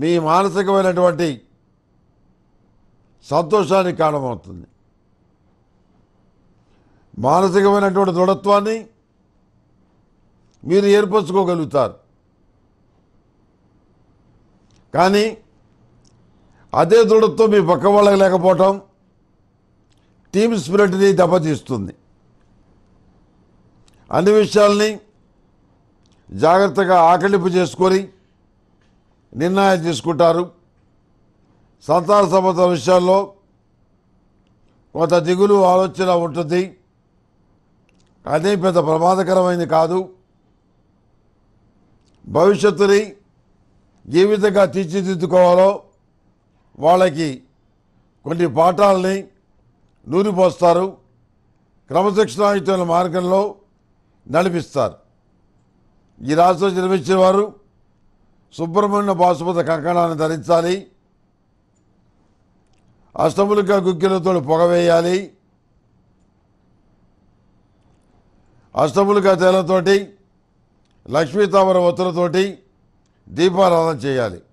మీ మానసికమైనటువంటి సంతోషానికి కారణమవుతుంది మానసికమైనటువంటి దృఢత్వాన్ని మీరు ఏర్పరచుకోగలుగుతారు కానీ అదే దృఢత్వం మీ పక్క వాళ్ళకి లేకపోవటం టీమ్ స్పిరిట్ని దెబ్బతీస్తుంది అన్ని విషయాల్ని జాగ్రత్తగా ఆకలింపు చేసుకొని నిర్ణయాలు తీసుకుంటారు సంతాన సంబంధ విషయాల్లో కొంత దిగులు ఆలోచన ఉంటుంది అదే పెద్ద ప్రమాదకరమైనది కాదు భవిష్యత్తుని ఏ విధంగా తీర్చిదిద్దుకోవాలో వాళ్ళకి కొన్ని పాఠాలని నూరిపోస్తారు క్రమశిక్షణాయుతమైన మార్గంలో నడిపిస్తారు ఈ రాష్ట్రం జన్మించిన వారు సుబ్రహ్మణ్య బాసుపత కంకణాన్ని ధరించాలి అష్టములుగా గుగ్గిలతో పొగవేయాలి అష్టములుగా తేలతోటి లక్ష్మీ ఒత్తులతోటి దీపారాధన చేయాలి